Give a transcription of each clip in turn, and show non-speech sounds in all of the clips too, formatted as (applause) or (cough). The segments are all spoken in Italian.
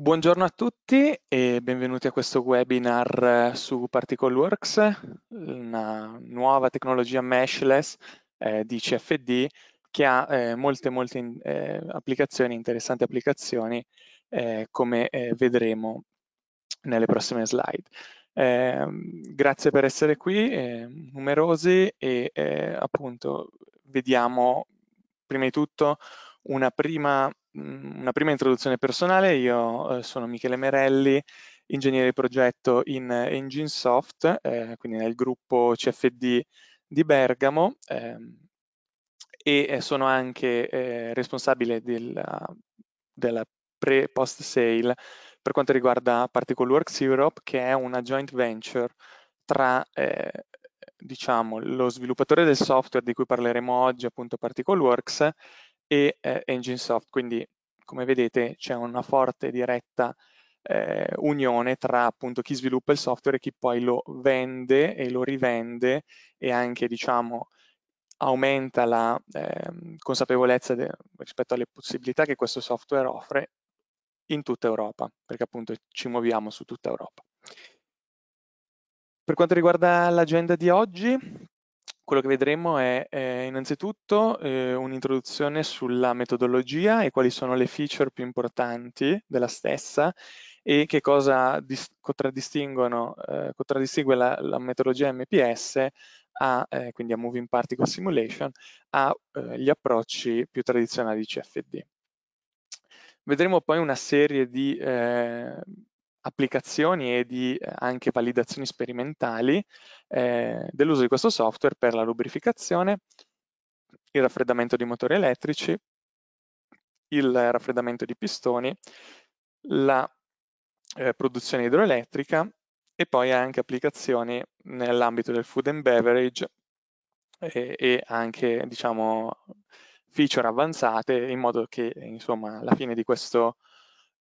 Buongiorno a tutti e benvenuti a questo webinar eh, su ParticleWorks, una nuova tecnologia meshless eh, di CFD che ha eh, molte, molte eh, applicazioni, interessanti applicazioni, eh, come eh, vedremo nelle prossime slide. Ehm, grazie per essere qui, ehm, numerosi, e appunto vediamo prima di tutto una prima Mm, una prima introduzione personale, io eh, sono Michele Merelli, ingegnere di progetto in Enginesoft, eh, quindi nel gruppo CFD di Bergamo ehm, eh, e sono anche eh, responsabile della, della pre-post sale per quanto riguarda Particle Works Europe che è una joint venture tra eh, diciamo, lo sviluppatore del software di cui parleremo oggi, appunto Particle Works, e eh, Enginesoft. Quindi come vedete c'è una forte diretta eh, unione tra appunto chi sviluppa il software e chi poi lo vende e lo rivende e anche diciamo aumenta la eh, consapevolezza de, rispetto alle possibilità che questo software offre in tutta Europa, perché appunto ci muoviamo su tutta Europa. Per quanto riguarda l'agenda di oggi, quello che vedremo è eh, innanzitutto eh, un'introduzione sulla metodologia e quali sono le feature più importanti della stessa e che cosa contraddistinguono, eh, contraddistingue la, la, metodologia MPS a, eh, quindi a Moving Particle Simulation agli eh, approcci più tradizionali di CFD. Vedremo poi una serie di eh, applicazioni e di eh, anche validazioni sperimentali eh, dell'uso di questo software per la lubrificazione, il raffreddamento di motori elettrici, il raffreddamento di pistoni, la eh, produzione idroelettrica e poi anche applicazioni nell'ambito del food and beverage e, eh, e anche diciamo feature avanzate in modo che insomma alla fine di questo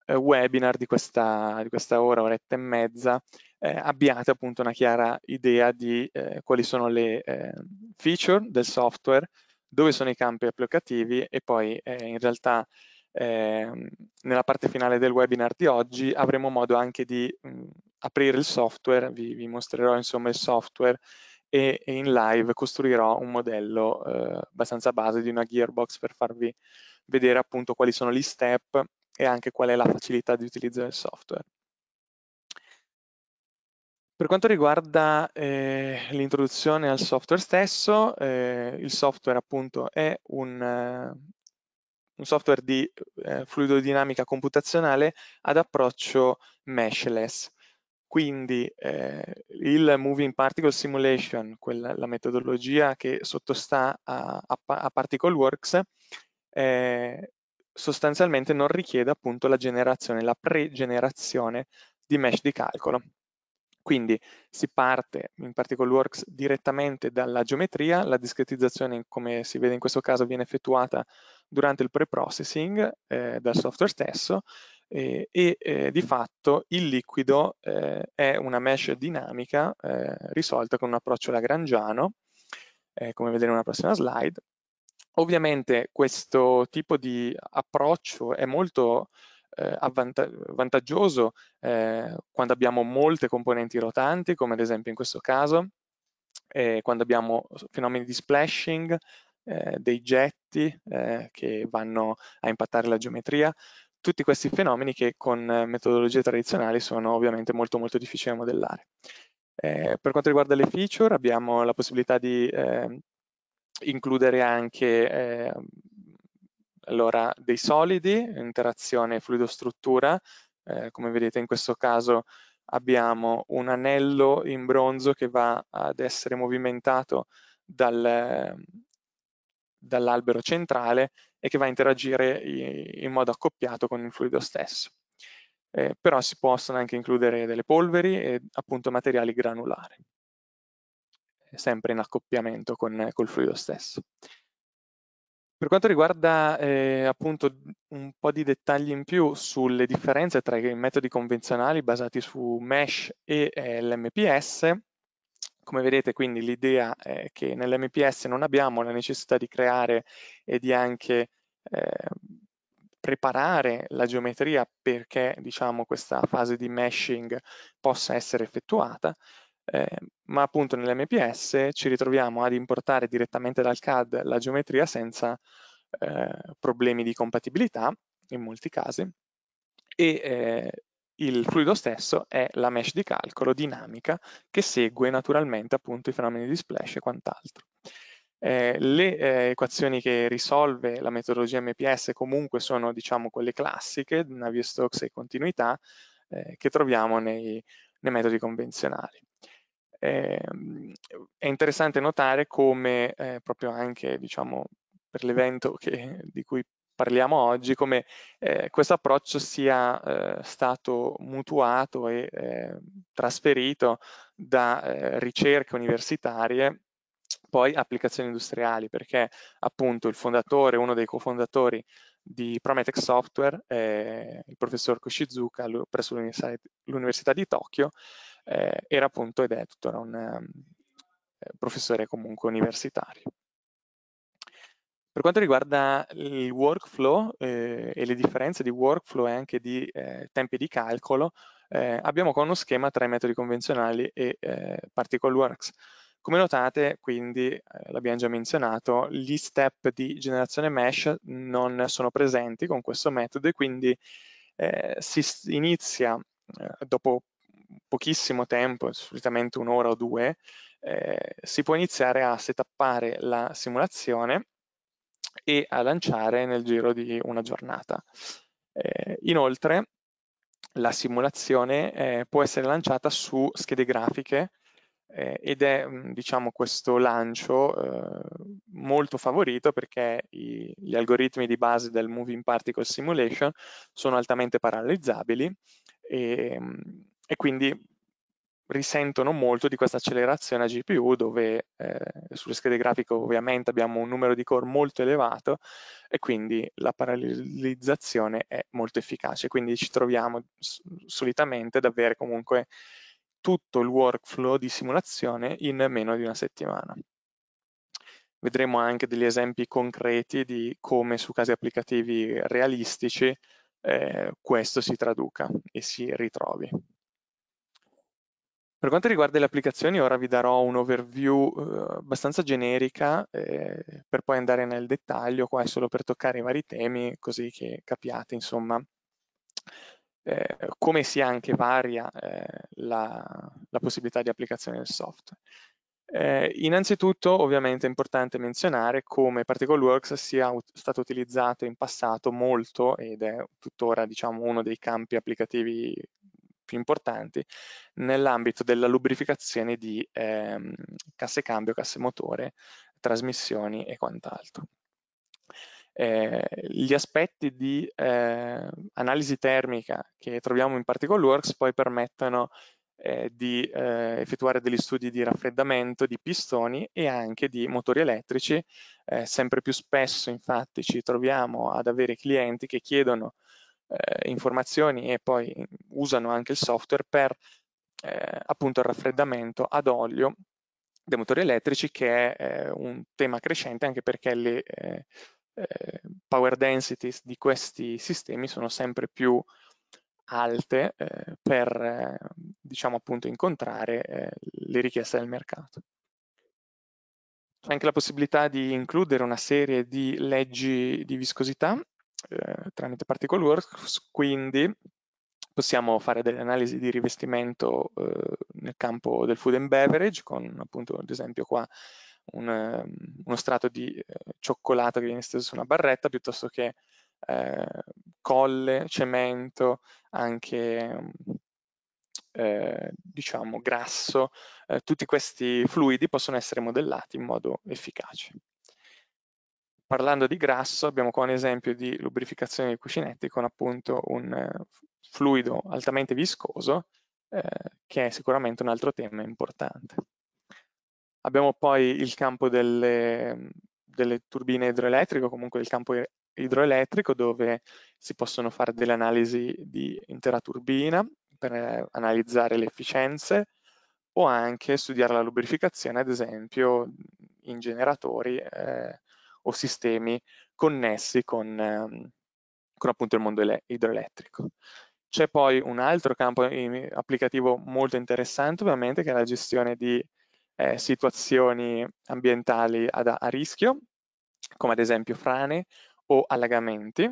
eh, webinar di questa, di questa ora, oretta e mezza, eh, abbiate appunto una chiara idea di eh, quali sono le eh, feature del software, dove sono i campi applicativi e poi eh, in realtà ehm, nella parte finale del webinar di oggi avremo modo anche di mh, mm, aprire il software, vi, vi, mostrerò insomma il software e, e in live costruirò un modello eh, abbastanza base di una gearbox per farvi vedere appunto quali sono gli step e anche qual è la facilità di utilizzo del software. Per quanto riguarda eh, l'introduzione al software stesso, eh, il software appunto è un, eh, un software di eh, fluidodinamica computazionale ad approccio meshless. Quindi eh, il Moving Particle Simulation, quella, la metodologia che sottostà a, a, a ParticleWorks, eh, sostanzialmente non richiede appunto la generazione, la pre-generazione di mesh di calcolo. Quindi si parte in Particle Works direttamente dalla geometria, la discretizzazione come si vede in questo caso viene effettuata durante il pre-processing eh, dal software stesso eh, e eh, di fatto il liquido eh, è una mesh dinamica eh, risolta con un approccio lagrangiano, eh, come vedremo nella prossima slide, Ovviamente questo tipo di approccio è molto eh, vantaggioso eh, quando abbiamo molte componenti rotanti, come ad esempio in questo caso, eh, quando abbiamo fenomeni di splashing, eh, dei getti eh, che vanno a impattare la geometria, tutti questi fenomeni che con eh, metodologie tradizionali sono ovviamente molto molto difficili da modellare. per quanto riguarda le feature abbiamo la possibilità di ehm, includere anche eh, allora, dei solidi, interazione fluido-struttura, eh, come vedete in questo caso abbiamo un anello in bronzo che va ad essere movimentato dal, dall'albero centrale e che va a interagire in modo accoppiato con il fluido stesso. Eh, però si possono anche includere delle polveri e appunto materiali granulari sempre in accoppiamento con, col fluido stesso. Per quanto riguarda eh, appunto un po' di dettagli in più sulle differenze tra i metodi convenzionali basati su Mesh e eh, l'MPS, come vedete quindi l'idea è eh, che nell'MPS non abbiamo la necessità di creare e di anche eh, preparare la geometria perché diciamo questa fase di meshing possa essere effettuata, eh, ma appunto nell'MPS ci ritroviamo ad importare direttamente dal CAD la geometria senza eh, problemi di compatibilità in molti casi e eh, il fluido stesso è la mesh di calcolo dinamica che segue naturalmente appunto i fenomeni di splash e quant'altro. Eh, le eh, equazioni che risolve la metodologia MPS comunque sono diciamo quelle classiche, Navier-Stokes e continuità, eh, che troviamo nei, nei metodi convenzionali eh, è interessante notare come eh, proprio anche diciamo, per l'evento di cui parliamo oggi, come eh, questo approccio sia eh, stato mutuato e eh, trasferito da eh, ricerche universitarie poi applicazioni industriali, perché appunto il fondatore, uno dei cofondatori di Prometex Software, eh, il professor Koshizuka presso l'Università di Tokyo, eh, era appunto ed è tuttora un ehm, eh, professore comunque universitario. Per quanto riguarda il workflow eh, e le differenze di workflow e anche di eh, tempi di calcolo, eh, abbiamo qua uno schema tra i metodi convenzionali e eh, Particle Works. Come notate, quindi, eh, l'abbiamo già menzionato, gli step di generazione mesh non sono presenti con questo metodo e quindi eh, si inizia eh, dopo pochissimo tempo, solitamente un'ora o due, eh, si può iniziare a setappare la simulazione e a lanciare nel giro di una giornata. Eh, inoltre la simulazione eh, può essere lanciata su schede grafiche eh, ed è mm, diciamo, questo lancio eh, molto favorito perché i, gli algoritmi di base del Moving Particle Simulation sono altamente parallelizzabili e, mm, e quindi risentono molto di questa accelerazione a GPU dove eh, sulle schede grafiche ovviamente abbiamo un numero di core molto elevato e quindi la parallelizzazione è molto efficace, quindi ci troviamo solitamente ad avere comunque tutto il workflow di simulazione in meno di una settimana. Vedremo anche degli esempi concreti di come su casi applicativi realistici eh, questo si traduca e si ritrovi. Per quanto riguarda le applicazioni, ora vi darò un overview eh, abbastanza generica eh, per poi andare nel dettaglio, qua è solo per toccare i vari temi così che capiate insomma eh, come sia anche varia eh, la, la, possibilità di applicazione del software. Eh, innanzitutto ovviamente è importante menzionare come ParticleWorks sia ut stato utilizzato in passato molto ed è tuttora diciamo, uno dei campi applicativi più importanti nell'ambito della lubrificazione di ehm, casse cambio, casse motore, trasmissioni e quant'altro. Eh, gli aspetti di eh, analisi termica che troviamo in Particle Works poi permettono eh, di eh, effettuare degli studi di raffreddamento di pistoni e anche di motori elettrici. Eh, sempre più spesso infatti ci troviamo ad avere clienti che chiedono eh, informazioni e poi usano anche il software per eh, appunto il raffreddamento ad olio dei motori elettrici che è eh, un tema crescente anche perché le eh, eh, power densities di questi sistemi sono sempre più alte eh, per diciamo appunto incontrare le richieste del mercato C'è anche la possibilità di includere una serie di leggi di viscosità eh, tramite Particle Works, quindi possiamo fare delle analisi di rivestimento eh, nel campo del food and beverage con appunto ad esempio qua un, ehm, uno strato di eh, cioccolato che viene steso su una barretta piuttosto che eh, colle, cemento, anche eh, diciamo grasso, eh, tutti questi fluidi possono essere modellati in modo efficace parlando di grasso abbiamo qua un esempio di lubrificazione dei cuscinetti con appunto un eh, fluido altamente viscoso eh, che è sicuramente un altro tema importante. Abbiamo poi il campo delle, delle turbine idroelettriche o comunque il campo idroelettrico dove si possono fare delle analisi di intera turbina per eh, analizzare le efficienze o anche studiare la lubrificazione ad esempio in generatori eh, o sistemi connessi con, ehm, con appunto il mondo idroelettrico. C'è poi un altro campo ehm, applicativo molto interessante ovviamente che è la gestione di eh, situazioni ambientali ad, a rischio, come ad esempio frane o allagamenti,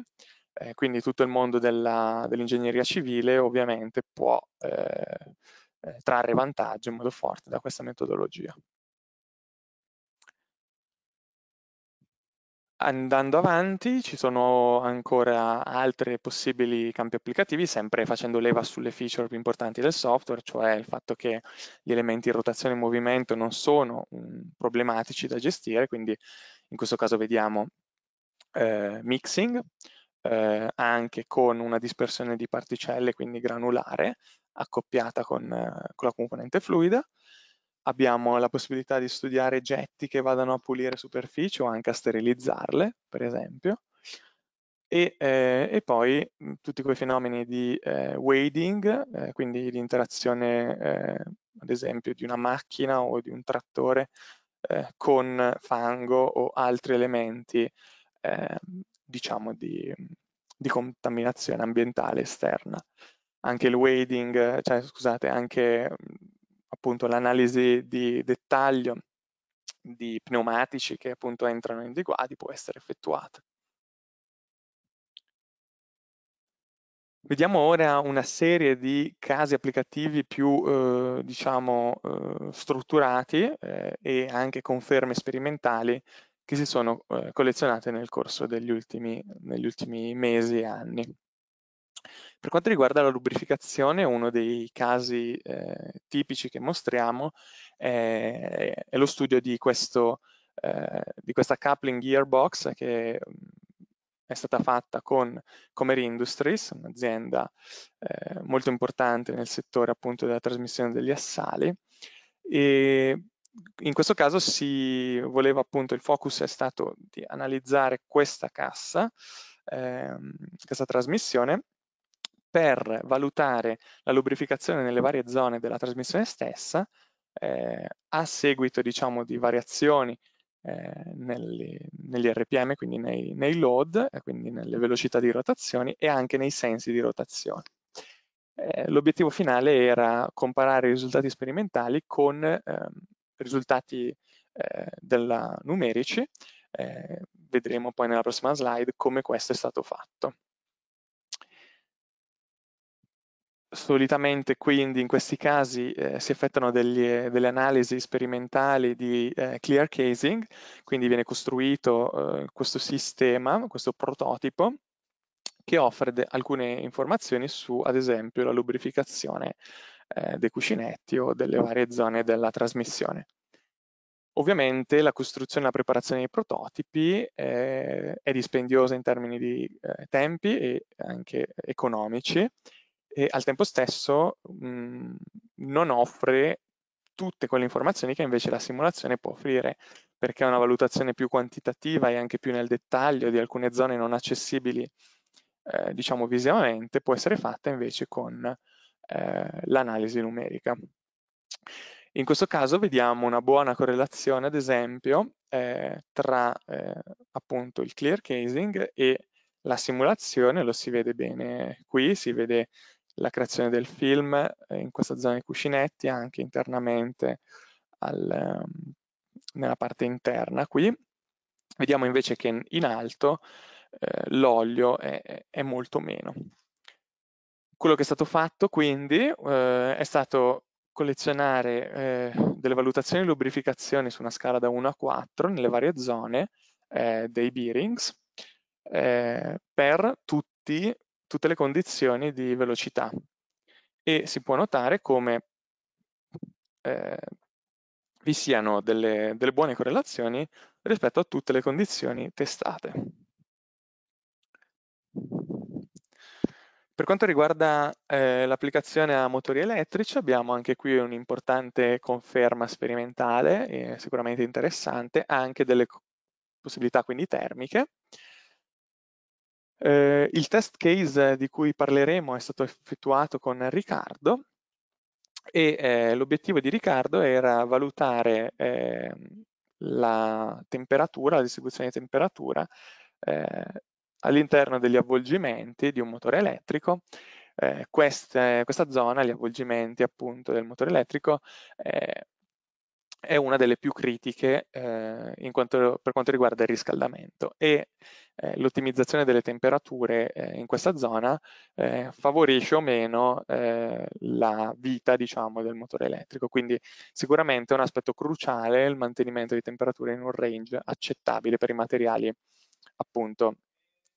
eh, quindi tutto il mondo dell'ingegneria civile ovviamente può eh, eh trarre vantaggio in modo forte da questa metodologia. Andando avanti ci sono ancora altri possibili campi applicativi, sempre facendo leva sulle feature più importanti del software, cioè il fatto che gli elementi in rotazione e movimento non sono mm, problematici da gestire, quindi in questo caso vediamo eh, mixing, eh, anche con una dispersione di particelle, quindi granulare, accoppiata con, eh, con la componente fluida, abbiamo la possibilità di studiare getti che vadano a pulire superfici o anche a sterilizzarle, per esempio, e, eh, e poi mm, tutti quei fenomeni di eh, wading, eh, quindi di interazione, eh, ad esempio, di una macchina o di un trattore eh, con fango o altri elementi, ehm, diciamo, di, di contaminazione ambientale esterna. Anche il wading, eh, cioè, scusate, anche mm, appunto l'analisi di dettaglio di pneumatici che appunto entrano in guadi può essere effettuata. Vediamo ora una serie di casi applicativi più eh, diciamo, eh, strutturati eh, e anche conferme sperimentali che si sono eh, collezionate nel corso degli ultimi, ultimi mesi e anni. Per quanto riguarda la lubrificazione, uno dei casi eh, tipici che mostriamo è, è lo studio di, questo, eh, di, questa coupling gearbox che mm, è stata fatta con Comer Industries, un'azienda eh, molto importante nel settore appunto della trasmissione degli assali. E in questo caso si voleva appunto, il focus è stato di analizzare questa cassa, ehm, questa trasmissione per valutare la lubrificazione nelle varie zone della trasmissione stessa eh, a seguito diciamo, di variazioni eh, negli, negli, RPM, quindi nei, nei load, quindi nelle velocità di rotazione e anche nei sensi di rotazione. Eh, L'obiettivo finale era comparare i risultati sperimentali con ehm, risultati eh, della numerici, eh, vedremo poi nella prossima slide come questo è stato fatto. solitamente quindi in questi casi eh, si effettuano degli, eh, delle analisi sperimentali di eh, clear casing, quindi viene costruito eh, questo sistema, questo prototipo che offre alcune informazioni su ad esempio la lubrificazione eh, dei cuscinetti o delle varie zone della trasmissione. Ovviamente la costruzione e la preparazione dei prototipi eh, è dispendiosa in termini di eh, tempi e anche economici e al tempo stesso mh, mhmm, non offre tutte quelle informazioni che invece la simulazione può offrire, perché è una valutazione più quantitativa e anche più nel dettaglio di alcune zone non accessibili, eh, diciamo visivamente, può essere fatta invece con eh, l'analisi numerica. In questo caso vediamo una buona correlazione, ad esempio, eh, tra eh, appunto il clear casing e la simulazione, lo si vede bene qui, si vede la creazione del film eh, in questa zona dei cuscinetti, anche internamente al, ehm, nella parte interna qui. Vediamo invece che in, alto eh, l'olio è, è, molto meno. Quello che è stato fatto quindi eh, è stato collezionare eh, delle valutazioni di lubrificazione su una scala da 1 a 4 nelle varie zone eh, dei bearings per tutti tutte le condizioni di velocità e si può notare come eh, vi siano delle, delle buone correlazioni rispetto a tutte le condizioni testate. Per quanto riguarda eh, l'applicazione a motori elettrici, abbiamo anche qui un'importante conferma sperimentale, eh, sicuramente interessante, anche delle possibilità quindi termiche, eh, il test case eh, di cui parleremo è stato effettuato con Riccardo e eh, l'obiettivo di Riccardo era valutare eh, la temperatura, la distribuzione di temperatura eh, all'interno degli avvolgimenti di un motore elettrico eh, queste, questa zona, gli avvolgimenti appunto del motore elettrico, eh, è una delle più critiche eh, quanto, per quanto riguarda il riscaldamento e eh, l'ottimizzazione delle temperature eh, in questa zona eh, favorisce o meno eh, la vita diciamo, del motore elettrico, quindi sicuramente è un aspetto cruciale il mantenimento di temperature in un range accettabile per i materiali appunto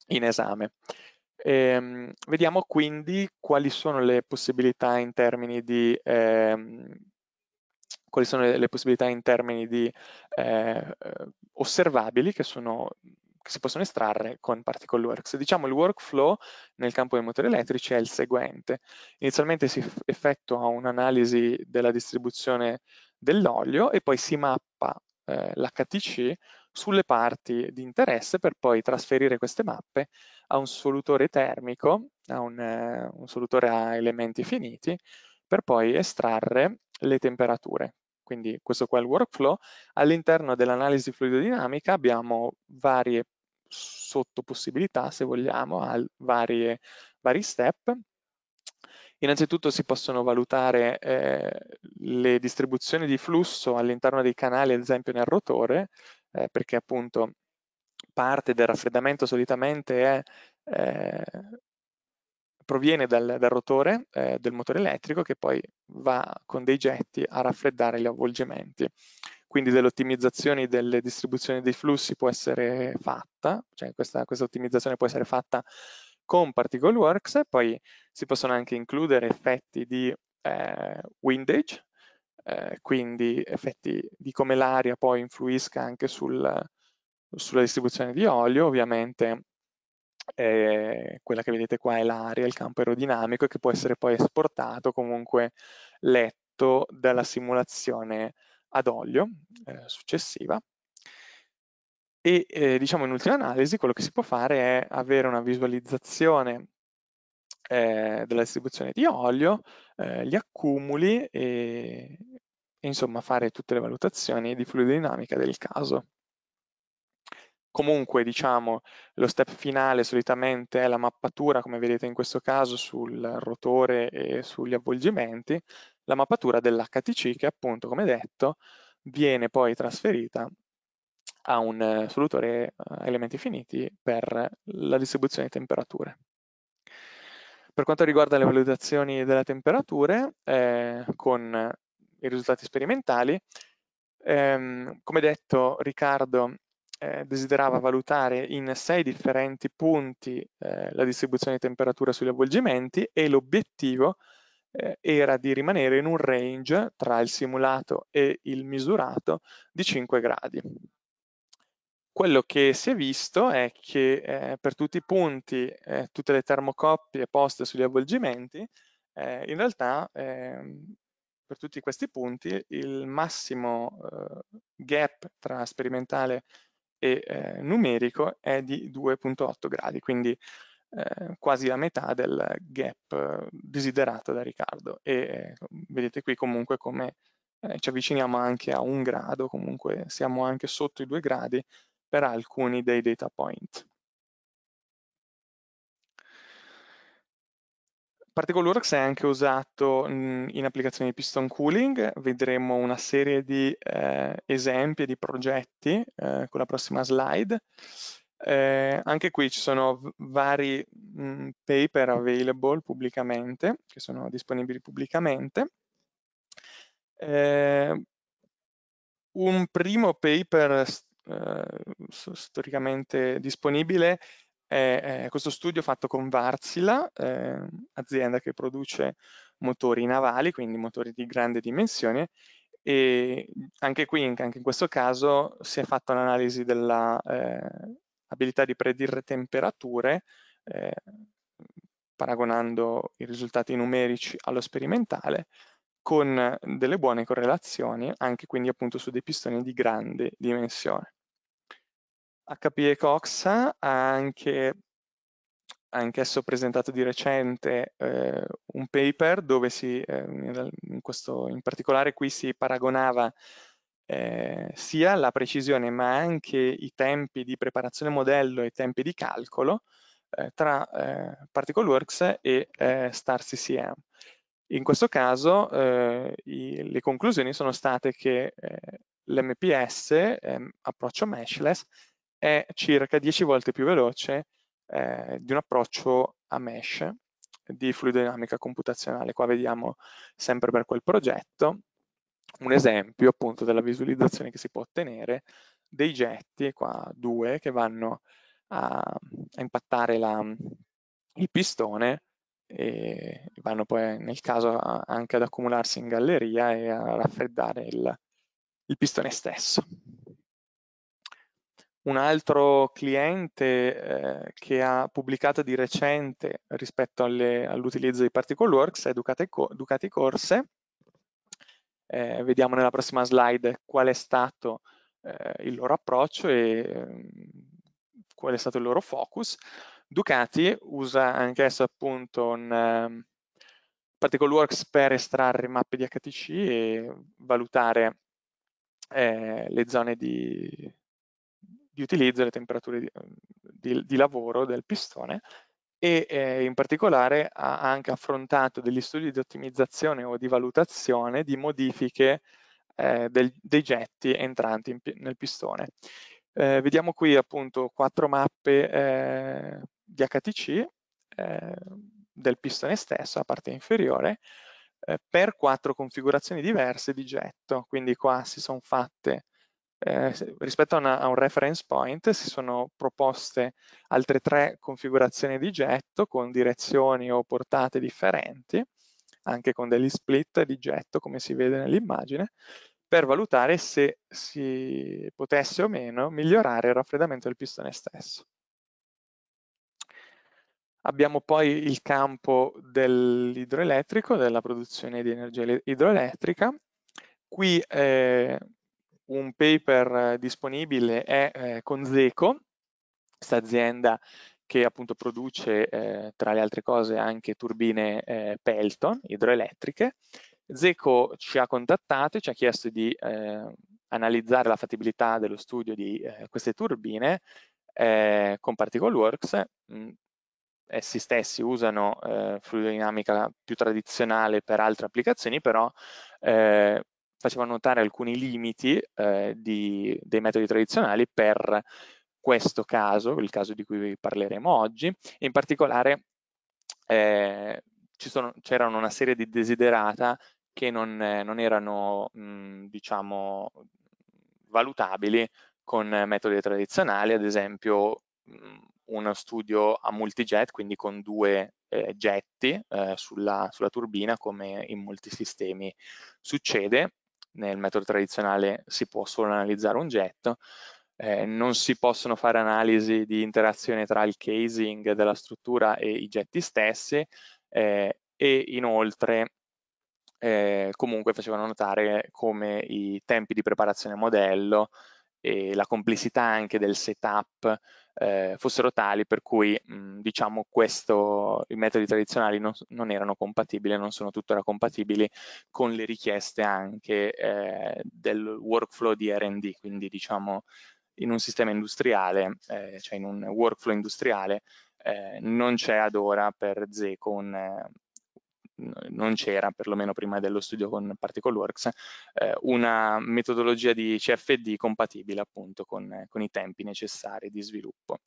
in esame. Ehm, vediamo quindi quali sono le possibilità in termini di ehm, quali sono le, le possibilità in termini di eh, eh osservabili che, sono, che si possono estrarre con Works. Diciamo il workflow nel campo dei motori elettrici è il seguente. Inizialmente si effettua un'analisi della distribuzione dell'olio e poi si mappa eh, l'HTC sulle parti di interesse per poi trasferire queste mappe a un solutore termico, a un, eh, un solutore a elementi finiti, per poi estrarre le temperature quindi questo qua è il workflow, all'interno dell'analisi fluidodinamica abbiamo varie sottopossibilità, se vogliamo, a varie, vari step. Innanzitutto si possono valutare eh, le distribuzioni di flusso all'interno dei canali, ad esempio nel rotore, eh, perché appunto parte del raffreddamento solitamente è eh, proviene dal, dal rotore eh, del motore elettrico che poi va con dei getti a raffreddare gli avvolgimenti. Quindi delle ottimizzazioni delle distribuzioni dei flussi può essere fatta, cioè questa, questa ottimizzazione può essere fatta con Particle Works, poi si possono anche includere effetti di eh, windage, eh, quindi effetti di come l'aria poi influisca anche sul, sulla distribuzione di olio, ovviamente eh, quella che vedete qua è l'aria, il campo aerodinamico, che può essere poi esportato, comunque letto dalla simulazione ad olio eh, successiva. E eh, diciamo in ultima analisi quello che si può fare è avere una visualizzazione eh, della distribuzione di olio, eh, gli accumuli e, e insomma fare tutte le valutazioni di fluidodinamica del caso. Comunque, diciamo, lo step finale solitamente è la mappatura, come vedete in questo caso, sul rotore e sugli avvolgimenti, la mappatura dell'HTC che appunto, come detto, viene poi trasferita a un eh, solutore a eh, elementi finiti per la distribuzione di temperature. Per quanto riguarda le valutazioni delle temperature, eh, con i risultati sperimentali, ehm, come detto Riccardo eh, desiderava valutare in sei differenti punti eh, la distribuzione di temperatura sugli avvolgimenti e l'obiettivo eh, era di rimanere in un range tra il simulato e il misurato di 5 gradi. Quello che si è visto è che eh, per tutti i punti, eh, tutte le termocoppie poste sugli avvolgimenti, eh, in realtà ehm, per tutti questi punti il massimo eh, gap tra sperimentale e eh, numerico è di 2.8 gradi, quindi eh, quasi la metà del gap desiderato da Riccardo. E eh, vedete qui comunque come eh, ci avviciniamo anche a un grado, comunque siamo anche sotto i due gradi per alcuni dei data point. ParticleWorks è anche usato mhmm, in applicazioni di piston cooling, vedremo una serie di eh, esempi di progetti eh, con la prossima slide. Eh, anche qui ci sono vari mh, mhmm, paper available pubblicamente, che sono disponibili pubblicamente. Eh, un primo paper eh, storicamente disponibile è, questo studio fatto con Varsila, eh, azienda che produce motori navali, quindi motori di grande dimensione, e anche qui, anche in questo caso, si è fatta un'analisi dell'abilità eh, di predire temperature, eh, paragonando i risultati numerici allo sperimentale, con delle buone correlazioni, anche quindi appunto su dei pistoni di grande dimensione. HPE Cox ha anche anch'esso presentato di recente eh, un paper dove si, eh, in, questo, in, particolare qui si paragonava eh, sia la precisione ma anche i tempi di preparazione modello e i tempi di calcolo eh, tra eh, Particle Works e eh, Star CCM. In questo caso i, le conclusioni sono state che l'MPS, ehm, approccio meshless, è circa 10 volte più veloce eh, di un approccio a mesh di fluidodinamica computazionale. Qua vediamo sempre per quel progetto un esempio appunto della visualizzazione che si può ottenere dei getti, qua due, che vanno a, a impattare la, il pistone e vanno poi nel caso anche ad accumularsi in galleria e a raffreddare il, il pistone stesso un altro cliente eh, che ha pubblicato di recente rispetto all'utilizzo di Particle Works è Ducati, Ducati Corse. Eh, vediamo nella prossima slide qual è stato eh, il loro approccio e ehm, qual è stato il loro focus. Ducati usa anch'esso esso appunto un, ehm, Particle Works per estrarre mappe di HTC e valutare eh, le zone di, di utilizzo, le temperature di, ehm, di, di lavoro del pistone e eh, in particolare ha anche affrontato degli studi di ottimizzazione o di valutazione di modifiche eh, del, dei getti entranti in, nel pistone. Eh, vediamo qui appunto quattro mappe eh, di HTC eh, del pistone stesso, a parte inferiore, eh, per quattro configurazioni diverse di getto, quindi qua si sono fatte eh, rispetto a, una, a, un reference point si sono proposte altre tre configurazioni di getto con direzioni o portate differenti, anche con degli split di getto come si vede nell'immagine, per valutare se si potesse o meno migliorare il raffreddamento del pistone stesso. Abbiamo poi il campo dell'idroelettrico, della produzione di energia idroelettrica. Qui eh, un paper eh, disponibile è eh, con Zeco, questa azienda che appunto produce eh, tra le altre cose anche turbine eh, Pelton idroelettriche. Zeco ci ha contattato e ci ha chiesto di eh, analizzare la fattibilità dello studio di eh, queste turbine con ParticleWorks. Mh, mm, essi stessi usano eh, fluidodinamica più tradizionale per altre applicazioni, però eh, faceva notare alcuni limiti eh, di, dei metodi tradizionali per questo caso, il caso di cui parleremo oggi, in particolare eh, c'erano una serie di desiderata che non, eh, non erano, mh, mm, diciamo, valutabili con metodi tradizionali, ad esempio mh, mm, uno studio a multijet, quindi con due eh, getti eh, sulla, sulla, turbina come in molti sistemi succede nel metodo tradizionale si può solo analizzare un getto, eh, non si possono fare analisi di interazione tra il casing della struttura e i getti stessi eh, e inoltre eh, comunque facevano notare come i tempi di preparazione modello e la complessità anche del setup eh, fossero tali per cui mh, diciamo questo, i metodi tradizionali non, non, erano compatibili, non sono tuttora compatibili con le richieste anche eh, del workflow di R&D, quindi diciamo in un sistema industriale, eh, cioè in un workflow industriale, eh, non c'è ad ora per Zeco un, non c'era, perlomeno prima dello studio con ParticleWorks, eh, una metodologia di CFD compatibile appunto con, con i tempi necessari di sviluppo.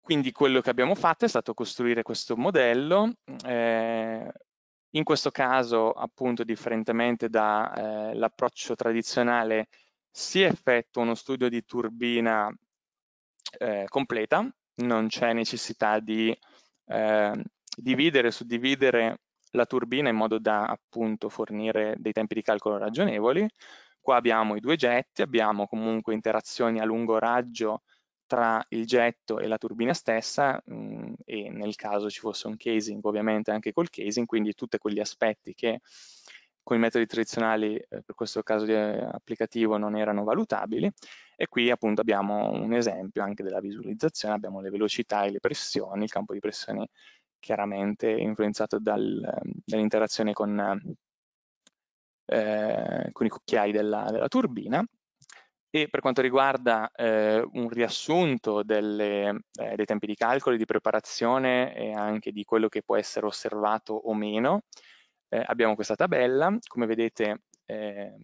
Quindi quello che abbiamo fatto è stato costruire questo modello, eh, in questo caso appunto differentemente dall'approccio eh, tradizionale si effettua uno studio di turbina eh, completa, non c'è necessità di eh, dividere e suddividere la turbina in modo da appunto fornire dei tempi di calcolo ragionevoli. Qua abbiamo i due getti, abbiamo comunque interazioni a lungo raggio tra il getto e la turbina stessa mh, mm, e nel caso ci fosse un casing ovviamente anche col casing, quindi tutti quegli aspetti che con i metodi tradizionali eh, per questo caso di, eh, applicativo non erano valutabili e qui appunto abbiamo un esempio anche della visualizzazione, abbiamo le velocità e le pressioni, il campo di pressione chiaramente influenzato dal, ehm, dall'interazione con, eh, con, i cucchiai della, della, turbina. E per quanto riguarda eh, un riassunto delle, eh, dei tempi di calcolo, di preparazione e anche di quello che può essere osservato o meno, eh, abbiamo questa tabella. Come vedete, ehm,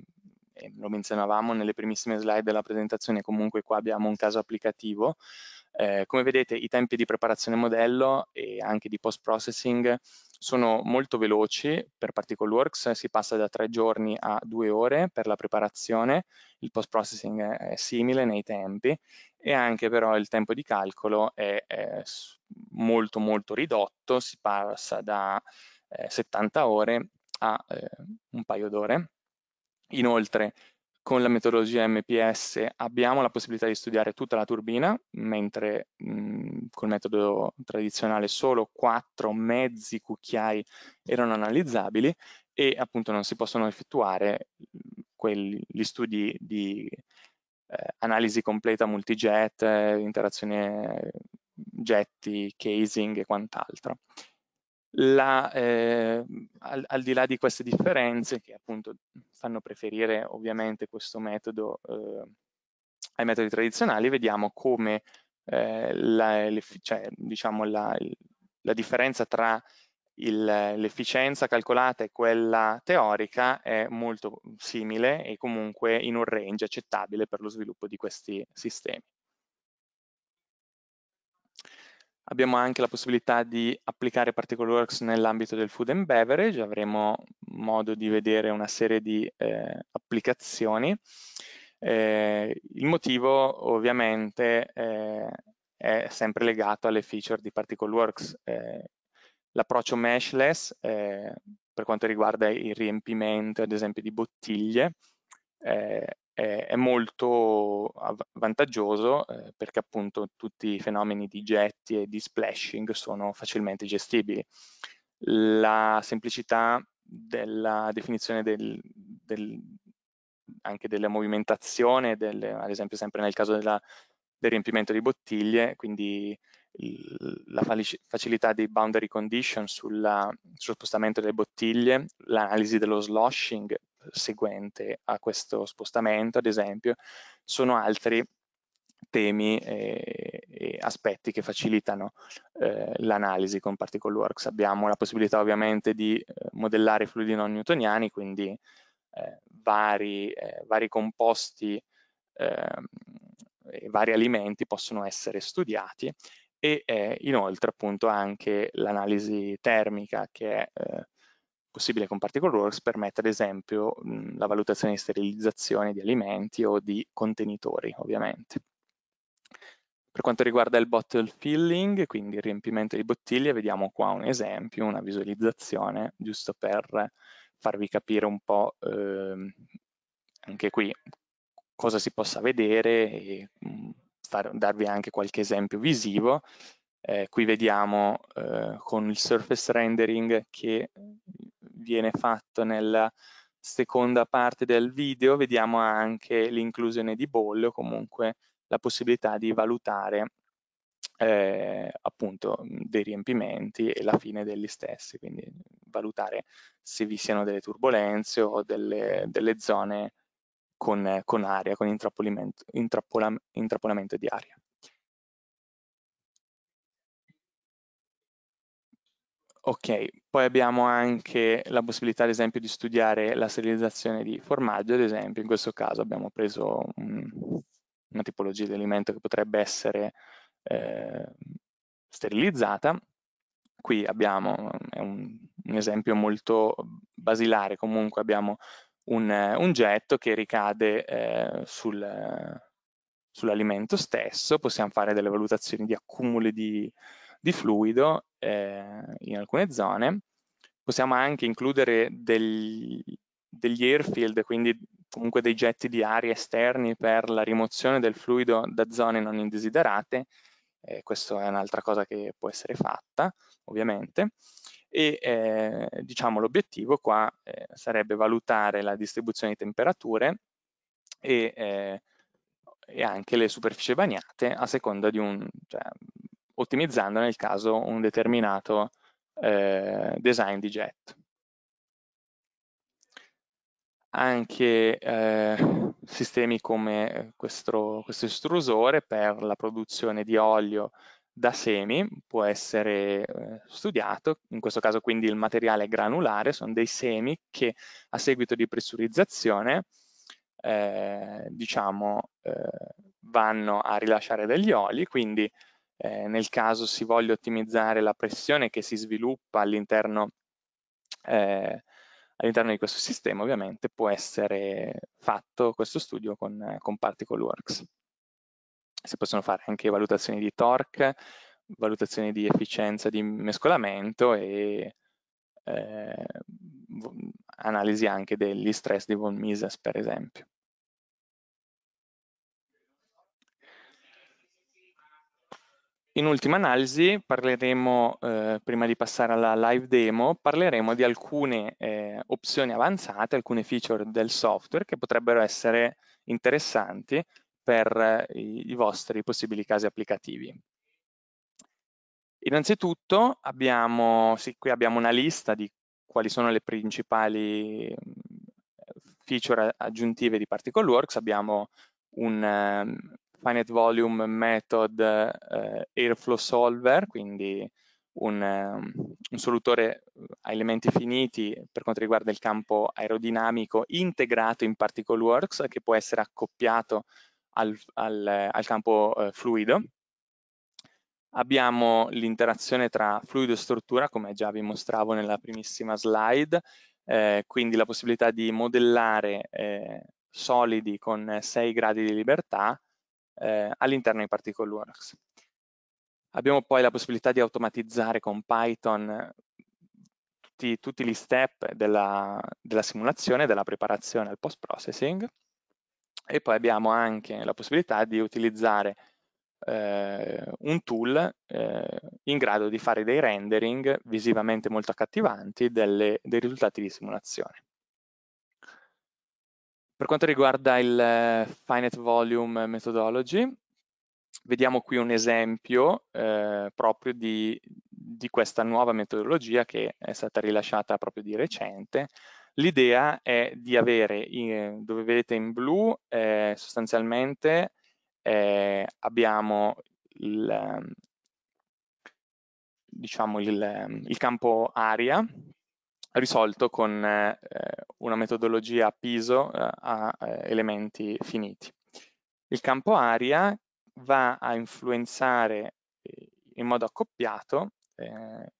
lo menzionavamo nelle primissime slide della presentazione, comunque qua abbiamo un caso applicativo eh, come vedete i tempi di preparazione modello e anche di post processing sono molto veloci per ParticleWorks, si passa da tre giorni a due ore per la preparazione, il post processing è simile nei tempi e anche però il tempo di calcolo è, è molto molto ridotto, si passa da eh, 70 ore a eh, un paio d'ore. Inoltre con la metodologia MPS abbiamo la possibilità di studiare tutta la turbina, mentre mh, mhmm, col metodo tradizionale solo quattro mezzi cucchiai erano analizzabili e appunto non si possono effettuare mhmm, quelli, gli studi di eh, analisi completa multijet, interazione mhmm, getti, casing e quant'altro la, eh, al, al, di là di queste differenze che appunto fanno preferire ovviamente questo metodo eh, ai metodi tradizionali, vediamo come eh, la, le, cioè, diciamo la, la, differenza tra l'efficienza calcolata e quella teorica è molto simile e comunque in un range accettabile per lo sviluppo di questi sistemi. Abbiamo anche la possibilità di applicare Particle Works nell'ambito del food and beverage, avremo modo di vedere una serie di eh, applicazioni. Eh, il motivo ovviamente eh, è sempre legato alle feature di Particle Works. Eh, l'approccio meshless eh, per quanto riguarda il riempimento ad esempio di bottiglie eh, è molto vantaggioso eh, perché appunto tutti i fenomeni di getti e di splashing sono facilmente gestibili. La semplicità della definizione del, del, anche della movimentazione, del, ad esempio sempre nel caso della, del riempimento di bottiglie, quindi la facilità dei boundary condition sulla, sullo spostamento delle bottiglie, l'analisi dello sloshing seguente a questo spostamento, ad esempio, sono altri temi e, eh, e aspetti che facilitano eh, l'analisi con Particle Works. Abbiamo la possibilità ovviamente di eh, modellare i fluidi non newtoniani, quindi eh, vari, eh, vari, composti ehm, e vari alimenti possono essere studiati e eh, inoltre appunto anche l'analisi termica che è possibile con particle ParticoleWorks permette ad esempio la valutazione di sterilizzazione di alimenti o di contenitori ovviamente. Per quanto riguarda il bottle filling, quindi il riempimento di bottiglie, vediamo qua un esempio, una visualizzazione, giusto per farvi capire un po' eh, anche qui cosa si possa vedere e mh, far, darvi anche qualche esempio visivo. Eh, qui vediamo eh, con il surface rendering che viene fatto nella seconda parte del video vediamo anche l'inclusione di bolle o comunque la possibilità di valutare eh, appunto dei riempimenti e la fine degli stessi, quindi valutare se vi siano delle turbulenze o delle, delle zone con, con aria, con intrappolamento, intrappolamento di aria. Ok, poi abbiamo anche la possibilità ad esempio di studiare la sterilizzazione di formaggio, ad esempio in questo caso abbiamo preso un, una tipologia di alimento che potrebbe essere eh, sterilizzata. Qui abbiamo, è un, un, esempio molto basilare, comunque abbiamo un, un getto che ricade eh, sul, sull'alimento stesso, possiamo fare delle valutazioni di accumuli di, di fluido eh, in alcune zone. Possiamo anche includere degli, degli airfield, quindi comunque dei getti di aria esterni per la rimozione del fluido da zone non indesiderate, eh, questa è un'altra cosa che può essere fatta ovviamente, e eh, diciamo l'obiettivo qua eh, sarebbe valutare la distribuzione di temperature e, eh, e anche le superfici bagnate a seconda di un, cioè, ottimizzando nel caso un determinato eh, design di jet. Anche eh, sistemi come questo, questo estrusore per la produzione di olio da semi può essere eh, studiato, in questo caso quindi il materiale granulare, sono dei semi che a seguito di pressurizzazione eh, diciamo, eh, vanno a rilasciare degli oli, quindi eh, nel caso si voglia ottimizzare la pressione che si sviluppa all'interno eh, all'interno di questo sistema ovviamente può essere fatto questo studio con, con Works. Si possono fare anche valutazioni di torque, valutazioni di efficienza di mescolamento e eh, analisi anche degli stress di von Mises per esempio. In ultima analisi parleremo, eh, prima di passare alla live demo, parleremo di alcune eh, opzioni avanzate, alcune feature del software che potrebbero essere interessanti per eh, i, vostri possibili casi applicativi. Innanzitutto abbiamo, sì, qui abbiamo una lista di quali sono le principali mm, feature aggiuntive di ParticleWorks, abbiamo un, ehm, Finite Volume Method eh, Airflow Solver, quindi un, um, un, solutore eh, a elementi finiti per quanto riguarda il campo aerodinamico integrato in Particle Works che può essere accoppiato al, al, al campo eh, fluido. Abbiamo l'interazione tra fluido e struttura, come già vi mostravo nella primissima slide, eh, quindi la possibilità di modellare eh, solidi con 6 gradi di libertà eh, all'interno di Particle Works. Abbiamo poi la possibilità di automatizzare con Python eh, tutti, tutti gli step della, della simulazione, della preparazione al post-processing e poi abbiamo anche la possibilità di utilizzare eh, un tool eh, in grado di fare dei rendering visivamente molto accattivanti delle, dei risultati di simulazione. Per quanto riguarda il eh, Finite Volume Methodology, vediamo qui un esempio eh, proprio di, di, questa nuova metodologia che è stata rilasciata proprio di recente. L'idea è di avere, in, dove vedete in blu, eh, sostanzialmente eh, abbiamo il, ehm, diciamo il, ehm, il campo aria risolto con eh, una metodologia PISO eh, a eh, elementi finiti. Il campo aria va a influenzare eh, in modo accoppiato, eh,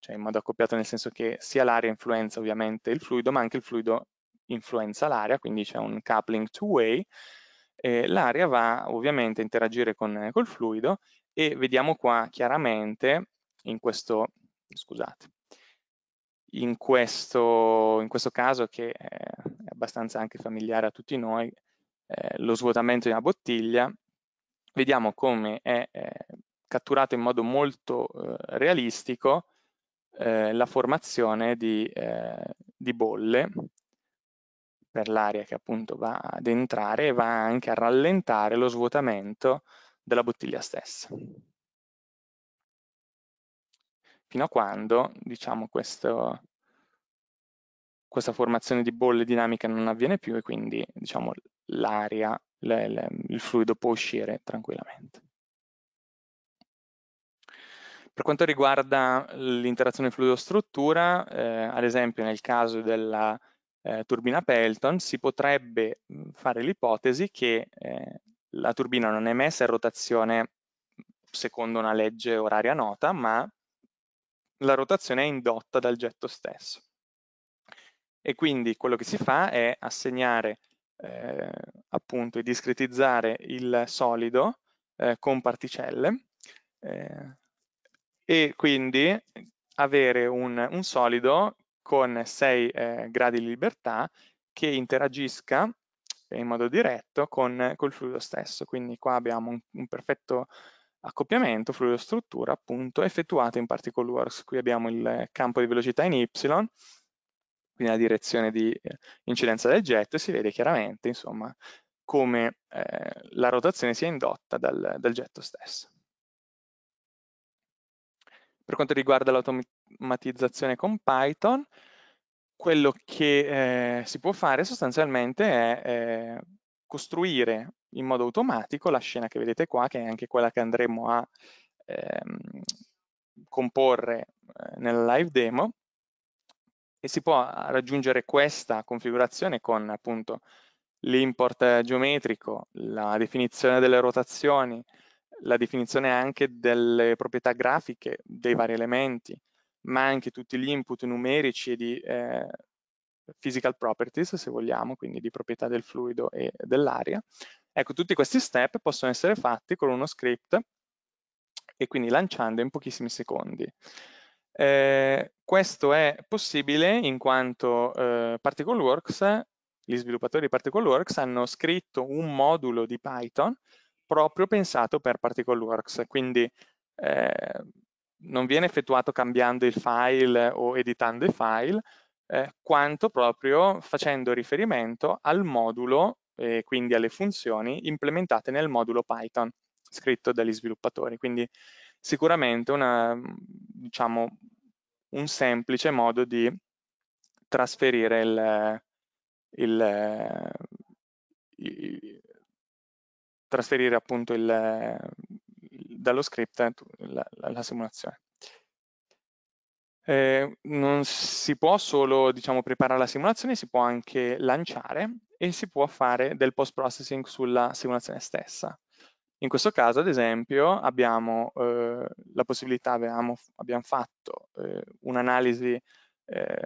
cioè in modo accoppiato nel senso che sia l'aria influenza ovviamente il fluido, ma anche il fluido influenza l'aria, quindi c'è un coupling two-way, l'aria va ovviamente a interagire con, col fluido e vediamo qua chiaramente in questo, scusate, in questo, in questo caso che è abbastanza anche familiare a tutti noi, eh, lo svuotamento di una bottiglia, vediamo come è eh, catturato in modo molto eh, realistico eh, la formazione di, eh, di bolle per l'aria che appunto va ad entrare e va anche a rallentare lo svuotamento della bottiglia stessa fino a quando diciamo, questo, questa formazione di bolle dinamiche non avviene più e quindi diciamo, l'aria, il fluido può uscire tranquillamente. Per quanto riguarda l'interazione fluido-struttura, eh, ad esempio nel caso della eh, turbina Pelton, si potrebbe mm, fare l'ipotesi che eh, la turbina non è messa in rotazione secondo una legge oraria nota, ma la rotazione è indotta dal getto stesso. E quindi quello che si fa è assegnare, eh, appunto, e discretizzare il solido eh, con particelle eh, e quindi avere un, un solido con 6 eh, gradi di libertà che interagisca in modo diretto con, col fluido stesso. Quindi qua abbiamo un, un perfetto accoppiamento, fluido struttura, appunto, effettuato in particle works. Qui abbiamo il campo di velocità in Y, quindi la direzione di eh, incidenza del getto, e si vede chiaramente, insomma, come eh, la rotazione sia indotta dal, dal getto stesso. Per quanto riguarda l'automatizzazione con Python, quello che eh, si può fare sostanzialmente è eh, costruire in modo automatico la scena che vedete qua, che è anche quella che andremo a ehm, comporre eh, nella live demo, e si può ah, raggiungere questa configurazione con appunto l'import geometrico, la definizione delle rotazioni, la definizione anche delle proprietà grafiche dei vari elementi, ma anche tutti gli input numerici di eh, physical properties, se vogliamo, quindi di proprietà del fluido e dell'aria, Ecco, tutti questi step possono essere fatti con uno script e quindi lanciando in pochissimi secondi. Eh, questo è possibile in quanto eh, ParticleWorks, gli sviluppatori di ParticleWorks hanno scritto un modulo di Python proprio pensato per ParticleWorks, quindi eh, non viene effettuato cambiando il file o editando i file, eh, quanto proprio facendo riferimento al modulo e quindi alle funzioni implementate nel modulo Python scritto dagli sviluppatori. Quindi sicuramente una, diciamo, un semplice modo di trasferire il, il, il trasferire appunto il, dallo script eh, la, la simulazione. Eh, non si può solo diciamo, preparare la simulazione, si può anche lanciare e si può fare del post processing sulla simulazione stessa. In questo caso, ad esempio, abbiamo eh, la possibilità, abbiamo, abbiamo fatto eh, un'analisi eh,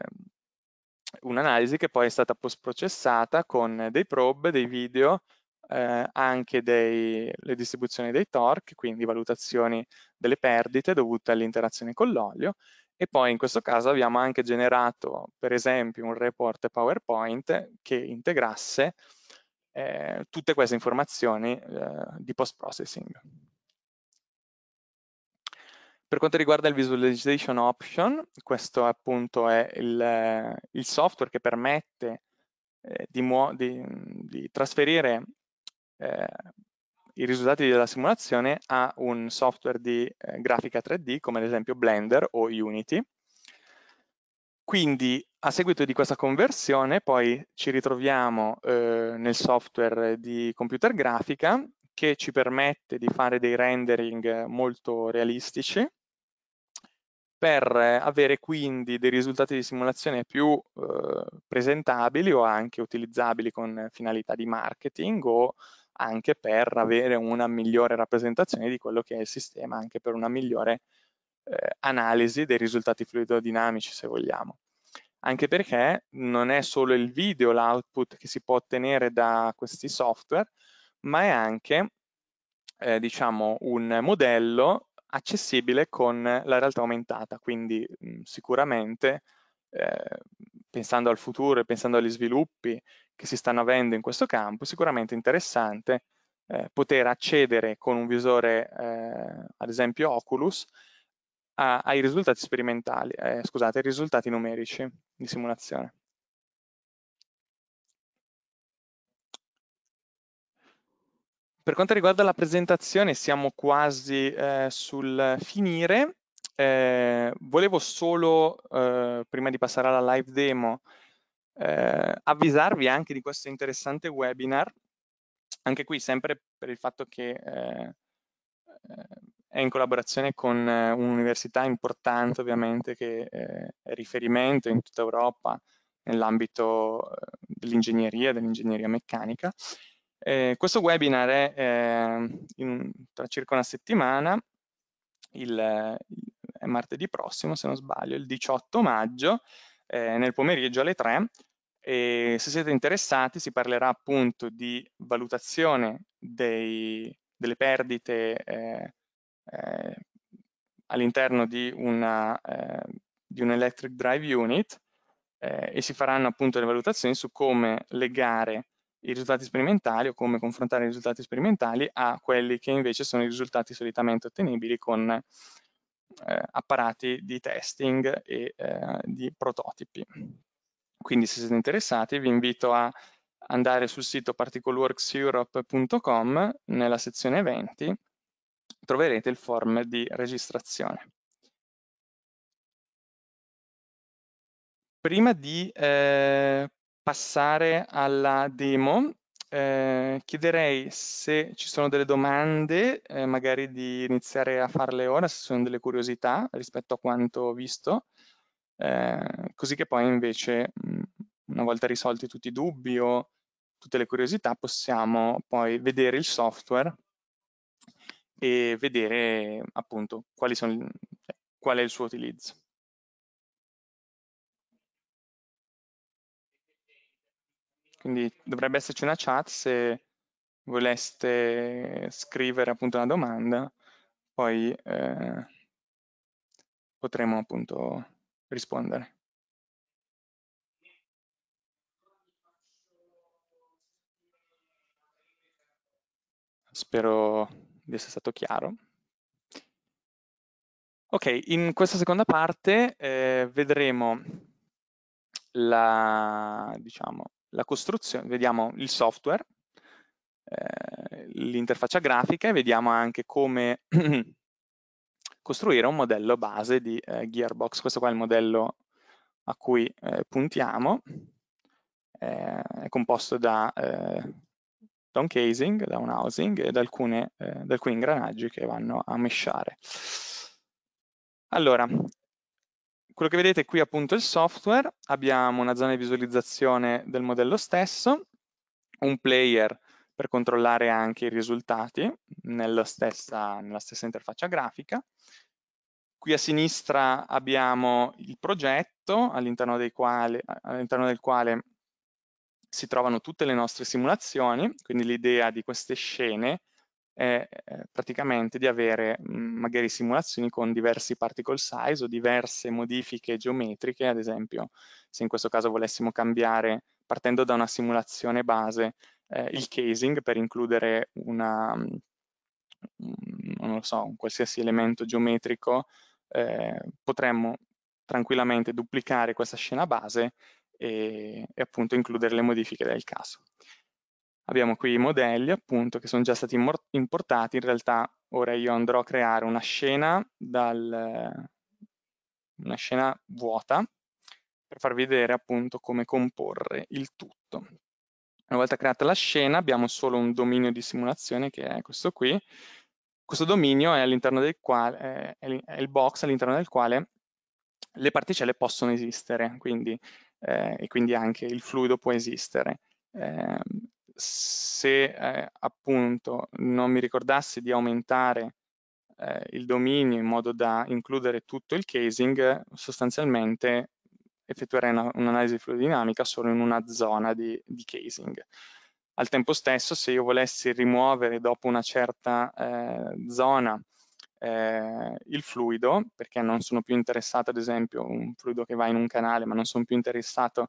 un che poi è stata post-processata con dei probe, dei video, eh, anche le distribuzioni dei torque, quindi valutazioni delle perdite dovute all'interazione con l'olio, e poi in questo caso abbiamo anche generato, per esempio, un report PowerPoint che integrasse eh, tutte queste informazioni eh, di post-processing. Per quanto riguarda il Visualization Option, questo appunto è il, il software che permette eh, di, di, di, trasferire eh, i risultati della simulazione a un software di eh, grafica 3D come ad esempio Blender o Unity. Quindi a seguito di questa conversione poi ci ritroviamo eh, nel software di computer grafica che ci permette di fare dei rendering molto realistici per eh, avere quindi dei risultati di simulazione più eh, presentabili o anche utilizzabili con finalità di marketing o anche per avere una migliore rappresentazione di quello che è il sistema, anche per una migliore eh, analisi dei risultati fluidodinamici, se vogliamo. Anche perché non è solo il video l'output che si può ottenere da questi software, ma è anche eh, diciamo, un modello accessibile con la realtà aumentata, quindi mh, mm, sicuramente eh, pensando al futuro e pensando agli sviluppi che si stanno avendo in questo campo, sicuramente interessante eh, poter accedere con un visore, eh, ad esempio Oculus, a, ai risultati sperimentali, eh, scusate, ai risultati numerici di simulazione. Per quanto riguarda la presentazione siamo quasi eh, sul finire, eh, volevo solo, eh, prima di passare alla live demo, eh, avvisarvi anche di questo interessante webinar, anche qui sempre per il fatto che eh, è in collaborazione con un'università importante ovviamente che è riferimento in tutta Europa nell'ambito eh, dell'ingegneria, dell'ingegneria meccanica. Eh, questo webinar è in, tra circa una settimana, il, è martedì prossimo se non sbaglio, il 18 maggio eh, nel pomeriggio alle 3 e se siete interessati si parlerà appunto di valutazione dei, delle perdite eh, eh, all'interno di, eh, di, un electric drive unit eh, e si faranno appunto le valutazioni su come legare i risultati sperimentali o come confrontare i risultati sperimentali a quelli che invece sono i risultati solitamente ottenibili con eh, apparati di testing e eh, di prototipi. Quindi se siete interessati vi invito a andare sul sito particle.works.europe.com nella sezione eventi troverete il form di registrazione. Prima di eh, passare alla demo eh, chiederei se ci sono delle domande, eh, magari di iniziare a farle ora, se sono delle curiosità rispetto a quanto ho visto, eh, così che poi invece una volta risolti tutti i dubbi o tutte le curiosità possiamo poi vedere il software e vedere appunto sono, cioè, qual è il suo utilizzo. Quindi dovrebbe esserci una chat se voleste scrivere appunto una domanda, poi eh, potremo appunto rispondere. Spero di essere stato chiaro. Ok, in questa seconda parte eh, vedremo la, diciamo, la costruzione, vediamo il software, eh, l'interfaccia grafica e vediamo anche come (clears throat) costruire un modello base di eh, Gearbox. Questo qua è il modello a cui eh, puntiamo, è composto da, eh, da, un casing, da un housing e da, alcune, eh, da alcuni ingranaggi che vanno a mesciare. Allora, quello che vedete qui è appunto il software, abbiamo una zona di visualizzazione del modello stesso, un player per controllare anche i risultati nella stessa, nella stessa interfaccia grafica. Qui a sinistra abbiamo il progetto all'interno all del quale si trovano tutte le nostre simulazioni, quindi l'idea di queste scene è eh, praticamente di avere mm, magari simulazioni con diversi particle size o diverse modifiche geometriche, ad esempio se in questo caso volessimo cambiare, partendo da una simulazione base, eh, il casing per includere una, mm, mm, non so, un qualsiasi elemento geometrico, eh, potremmo tranquillamente duplicare questa scena base e, e appunto includere le modifiche del caso. Abbiamo qui i modelli appunto che sono già stati importati, in realtà ora io andrò a creare una scena, dal, una scena vuota per farvi vedere appunto come comporre il tutto. Una volta creata la scena abbiamo solo un dominio di simulazione che è questo qui, questo dominio è, quale, è il box all'interno del quale le particelle possono esistere quindi, eh, e quindi anche il fluido può esistere. Eh, se eh, appunto non mi ricordassi di aumentare eh, il dominio in modo da includere tutto il casing, sostanzialmente effettuerei un'analisi un fluidinamica solo in una zona di, di, casing. Al tempo stesso, se io volessi rimuovere dopo una certa eh, zona eh, il fluido, perché non sono più interessato ad esempio un fluido che va in un canale, ma non sono più interessato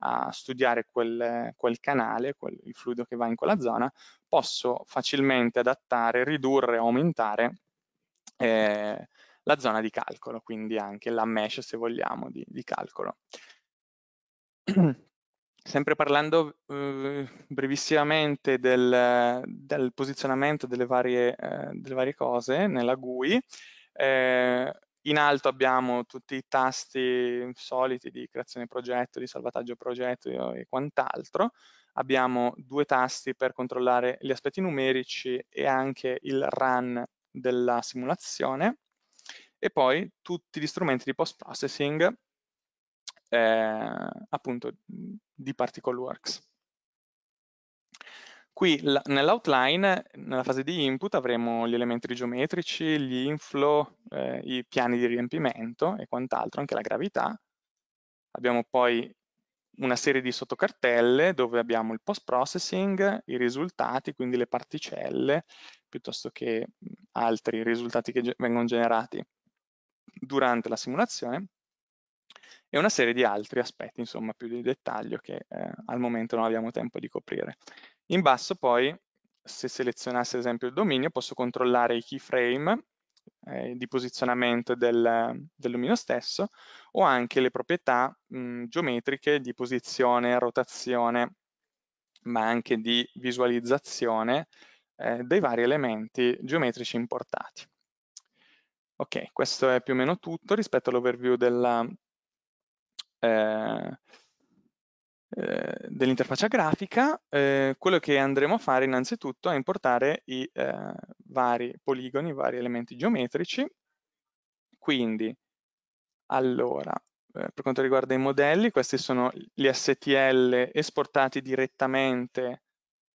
a studiare quel, quel canale, quel, il fluido che va in quella zona, posso facilmente adattare, ridurre o aumentare eh, la zona di calcolo, quindi anche la mesh se vogliamo di, di calcolo. (clears throat) Sempre parlando eh, brevissimamente del, del, posizionamento delle varie, eh, delle varie cose nella GUI, eh, in alto abbiamo tutti i tasti soliti di creazione progetto, di salvataggio progetto e quant'altro. Abbiamo due tasti per controllare gli aspetti numerici e anche il run della simulazione. E poi tutti gli strumenti di post-processing eh, appunto di ParticleWorks. Qui nell'outline, nella fase di input, avremo gli elementi geometrici, gli inflow, eh, i piani di riempimento e quant'altro, anche la gravità. Abbiamo poi una serie di sottocartelle dove abbiamo il post processing, i risultati, quindi le particelle, piuttosto che altri risultati che vengono generati durante la simulazione e una serie di altri aspetti, insomma, più di dettaglio che eh, al momento non abbiamo tempo di coprire. In basso poi, se selezionassi ad esempio il dominio, posso controllare i keyframe eh, di posizionamento del, del, lumino stesso o anche le proprietà mh, mm, geometriche di posizione, rotazione, ma anche di visualizzazione eh, dei vari elementi geometrici importati. Ok, questo è più o meno tutto rispetto all'overview della, eh, eh, dell'interfaccia grafica, eh, quello che andremo a fare innanzitutto è importare i eh, vari poligoni, i vari elementi geometrici. Quindi, allora, eh, per quanto riguarda i modelli, questi sono gli STL esportati direttamente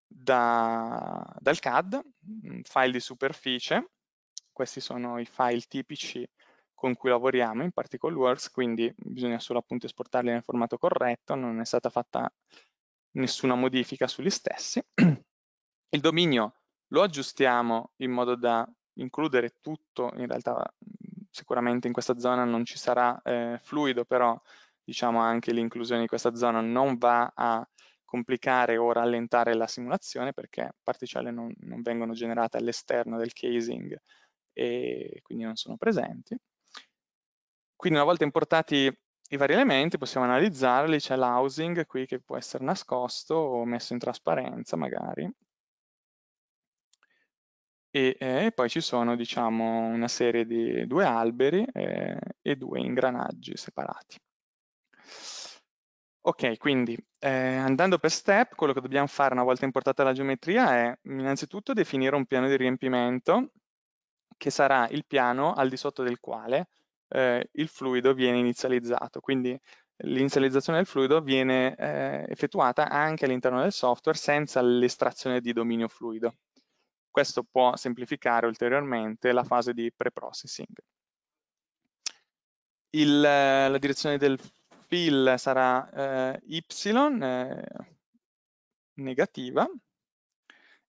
da, dal CAD, mm, file di superficie, questi sono i file tipici con cui lavoriamo in Particle Works, quindi bisogna solo appunto esportarli nel formato corretto, non è stata fatta nessuna modifica sugli stessi. (clears throat) Il dominio lo aggiustiamo in modo da includere tutto, in realtà sicuramente in questa zona non ci sarà eh, fluido, però diciamo anche l'inclusione di questa zona non va a complicare o rallentare la simulazione perché particelle non, non vengono generate all'esterno del casing e quindi non sono presenti. Quindi una volta importati i vari elementi possiamo analizzarli, c'è l'housing qui che può essere nascosto o messo in trasparenza magari. E, eh, poi ci sono diciamo una serie di due alberi eh, e due ingranaggi separati. Ok, quindi eh, andando per step, quello che dobbiamo fare una volta importata la geometria è innanzitutto definire un piano di riempimento che sarà il piano al di sotto del quale eh, il fluido viene inizializzato, quindi l'inizializzazione del fluido viene eh, effettuata anche all'interno del software senza l'estrazione di dominio fluido. Questo può semplificare ulteriormente la fase di pre-processing. la direzione del fill sarà eh, y eh, negativa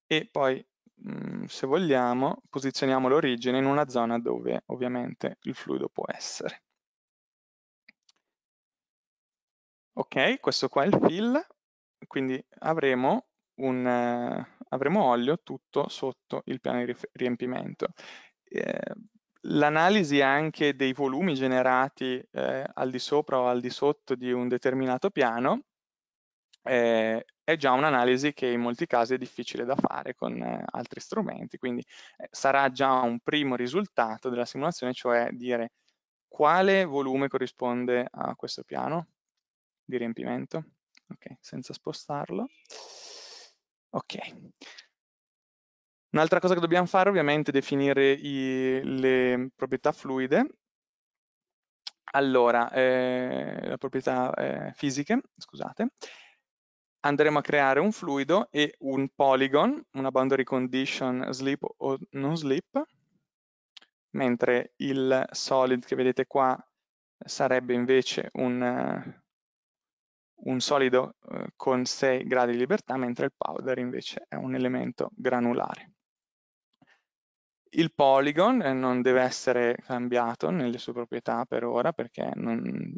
e poi Mm, se vogliamo, posizioniamo l'origine in una zona dove ovviamente il fluido può essere. Ok, questo qua è il fill, quindi avremo, un, eh, avremo olio tutto sotto il piano di riempimento. Eh, L'analisi anche dei volumi generati eh, al di sopra o al di sotto di un determinato piano eh, è già un'analisi che in molti casi è difficile da fare con eh, altri strumenti, quindi eh, sarà già un primo risultato della simulazione, cioè dire quale volume corrisponde a questo piano di riempimento, ok, senza spostarlo. Ok. Un'altra cosa che dobbiamo fare ovviamente è definire i, le proprietà fluide, allora, eh, la proprietà eh, fisiche, scusate, andremo a creare un fluido e un polygon, una boundary condition slip o non slip, mentre il solid che vedete qua sarebbe invece un, un solido eh, con 6 gradi di libertà, mentre il powder invece è un elemento granulare. Il polygon eh, non deve essere cambiato nelle sue proprietà per ora perché non,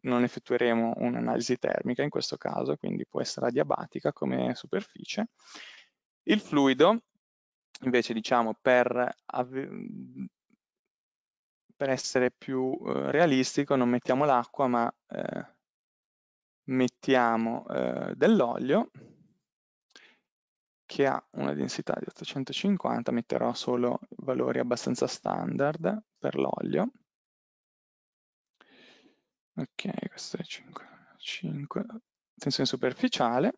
non effettueremo un'analisi termica in questo caso, quindi può essere adiabatica come superficie. Il fluido invece diciamo per, per essere più eh, realistico non mettiamo l'acqua ma eh, mettiamo eh, dell'olio che ha una densità di 850, metterò solo valori abbastanza standard per l'olio. Ok, questo è 5, 5, tensione superficiale.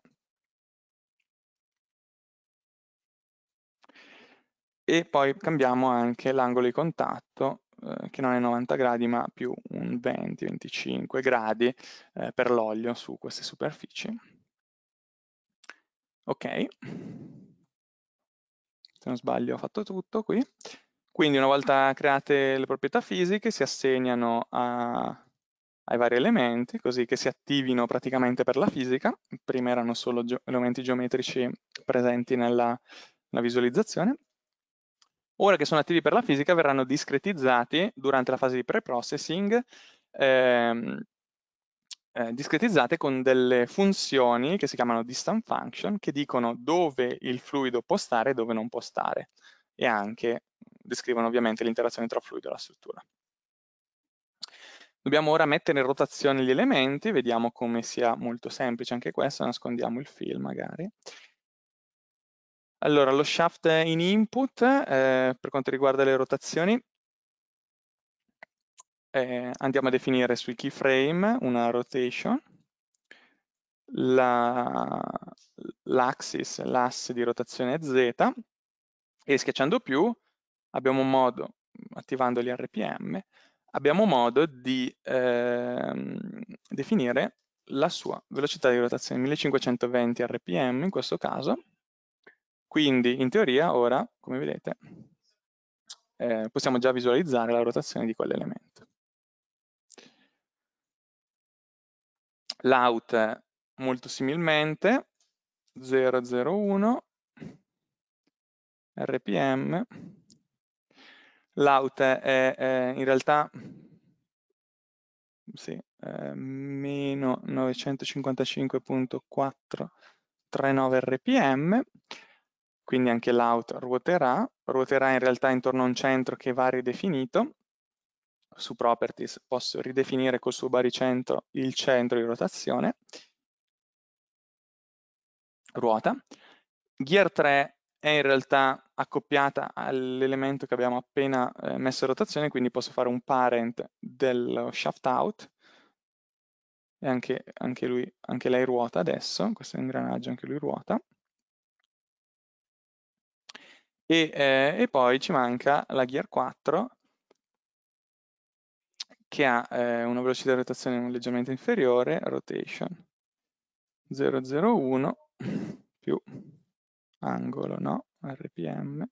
E poi cambiamo anche l'angolo di contatto, eh, che non è 90 gradi, ma più un 20-25 gradi eh, per l'olio su queste superfici. Ok. Se non sbaglio ho fatto tutto qui. Quindi una volta create le proprietà fisiche si assegnano a, ai vari elementi così che si attivino praticamente per la fisica. Prima erano solo ge elementi geometrici presenti nella, nella visualizzazione. Ora che sono attivi per la fisica verranno discretizzati durante la fase di pre-processing ehm, eh, discretizzate con delle funzioni che si chiamano distance function che dicono dove il fluido può stare e dove non può stare e anche descrivono ovviamente l'interazione tra fluido e la struttura. Dobbiamo ora mettere in rotazione gli elementi, vediamo come sia molto semplice anche questo, nascondiamo il film magari. Allora, lo shaft in input, eh, per quanto riguarda le rotazioni, eh, andiamo a definire sui keyframe una rotation, l'axis, la, l'asse di rotazione è Z e schiacciando più abbiamo modo, attivando gli RPM, abbiamo modo di eh, definire la sua velocità di rotazione, 1520 rpm in questo caso, quindi in teoria ora, come vedete, eh, possiamo già visualizzare la rotazione di quell'elemento. l'out molto similmente 001 rpm l'out è, è, in realtà sì, meno 955.439 rpm quindi anche l'out ruoterà ruoterà in realtà intorno a un centro che va ridefinito su properties posso ridefinire col suo baricentro il centro di rotazione, ruota. Gear 3 è in realtà accoppiata all'elemento che abbiamo appena eh, messo in rotazione, quindi posso fare un parent del shaft out, e anche, anche, lui, anche lei ruota adesso, questo è un ingranaggio, anche lui ruota. E, eh, e, poi ci manca la gear 4 che ha eh, una velocità di rotazione leggermente inferiore, rotation 001 (clears throat) più angolo, no, rpm.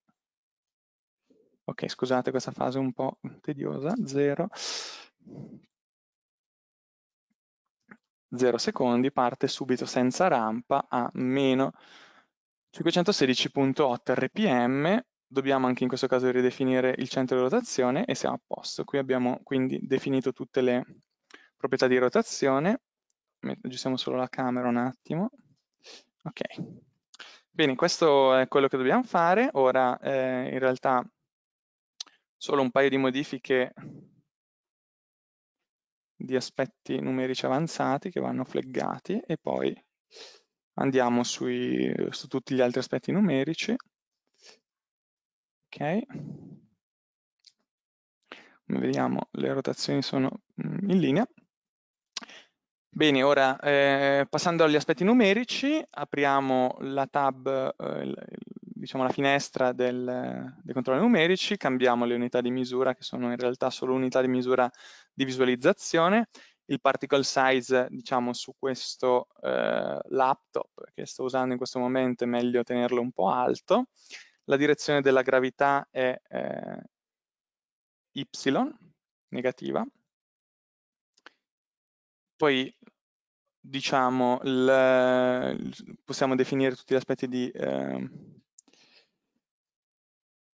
Ok, scusate questa fase un po' tediosa, 0, 0 secondi, parte subito senza rampa a meno 516.8 rpm dobbiamo anche in questo caso ridefinire il centro di rotazione e siamo a posto. Qui abbiamo quindi definito tutte le proprietà di rotazione, aggiustiamo solo la camera un attimo, ok. Bene, questo è quello che dobbiamo fare, ora eh, in realtà solo un paio di modifiche di aspetti numerici avanzati che vanno fleggati e poi andiamo sui, su tutti gli altri aspetti numerici Ok. Come vediamo le rotazioni sono mm, in linea. Bene, ora eh, passando agli aspetti numerici, apriamo la tab, eh, diciamo la finestra del, dei controlli numerici, cambiamo le unità di misura che sono in realtà solo unità di misura di visualizzazione, il particle size diciamo su questo eh, laptop che sto usando in questo momento è meglio tenerlo un po' alto, la direzione della gravità è eh, y, negativa. Poi diciamo, il, possiamo definire tutti gli aspetti di, eh,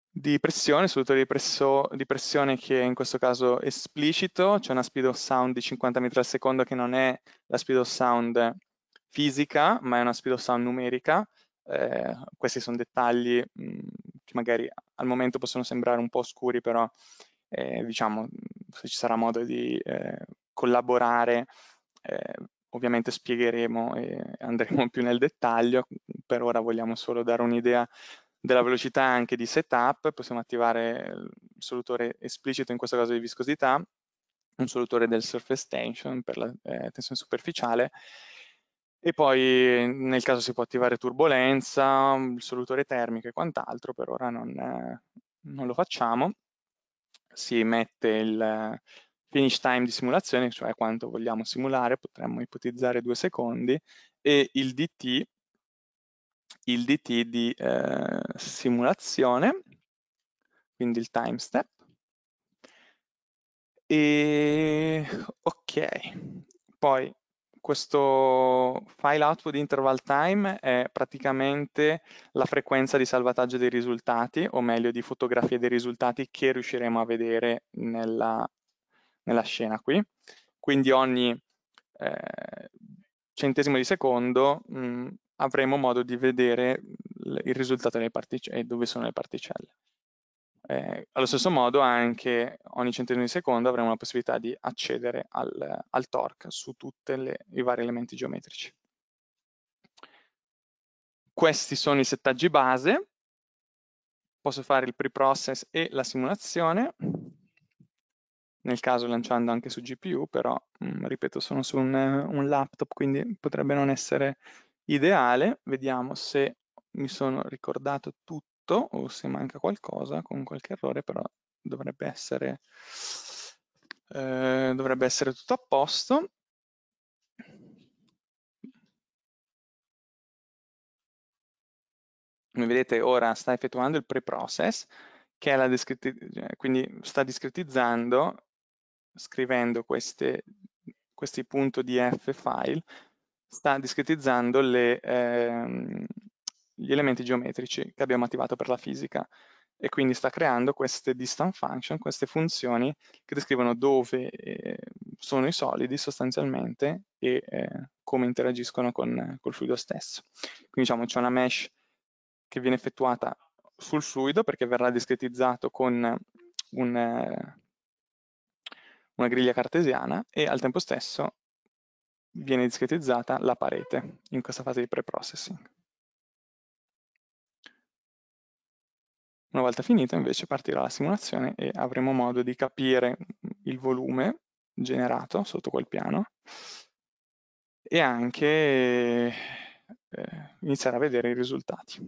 di pressione, solutore di, presso, di pressione che in questo caso è esplicito, c'è una speed of sound di 50 metri al secondo che non è la speed of sound fisica, ma è una speed of sound numerica, eh, questi sono dettagli mh, mhmm, che magari al momento possono sembrare un po' oscuri, però eh, diciamo mhmm, se ci sarà modo di eh, collaborare, ehm, ovviamente spiegheremo e andremo (laughs) più nel dettaglio. Per ora vogliamo solo dare un'idea della velocità anche di setup, possiamo attivare il solutore esplicito in questo caso di viscosità, un solutore del surface tension per la ehm, tensione superficiale e poi nel caso si può attivare turbolenza, risolutore termico e quant'altro, per ora non, non, lo facciamo. Si mette il finish time di simulazione, cioè quanto vogliamo simulare, potremmo ipotizzare due secondi, e il DT, il DT di eh, simulazione, quindi il time step. E ok, poi questo file output interval time è praticamente la frequenza di salvataggio dei risultati, o meglio di fotografie dei risultati che riusciremo a vedere nella, nella scena qui. Quindi ogni eh, centesimo di secondo mh, mm, avremo modo di vedere il risultato e dove sono le particelle. Eh, allo stesso modo anche ogni centesimo di secondo avremo la possibilità di accedere al, al torque su tutti i vari elementi geometrici. Questi sono i settaggi base, posso fare il pre-process e la simulazione, nel caso lanciando anche su GPU, però mh, mm, ripeto sono su un, un laptop quindi potrebbe non essere ideale, vediamo se mi sono ricordato tutto o se manca qualcosa, con qualche errore però dovrebbe essere, eh, dovrebbe essere tutto a posto. Come vedete ora sta effettuando il pre-process, che è la descritti- cioè, quindi sta discretizzando, scrivendo queste, questi punto .df file, sta discretizzando le, ehm, gli elementi geometrici che abbiamo attivato per la fisica e quindi sta creando queste distant function, queste funzioni che descrivono dove eh, sono i solidi sostanzialmente e eh, come interagiscono con col fluido stesso. Quindi diciamo c'è una mesh che viene effettuata sul fluido perché verrà discretizzato con un, eh, una griglia cartesiana e al tempo stesso viene discretizzata la parete in questa fase di pre-processing. Una volta finita invece partirà la simulazione e avremo modo di capire il volume generato sotto quel piano e anche eh, iniziare a vedere i risultati.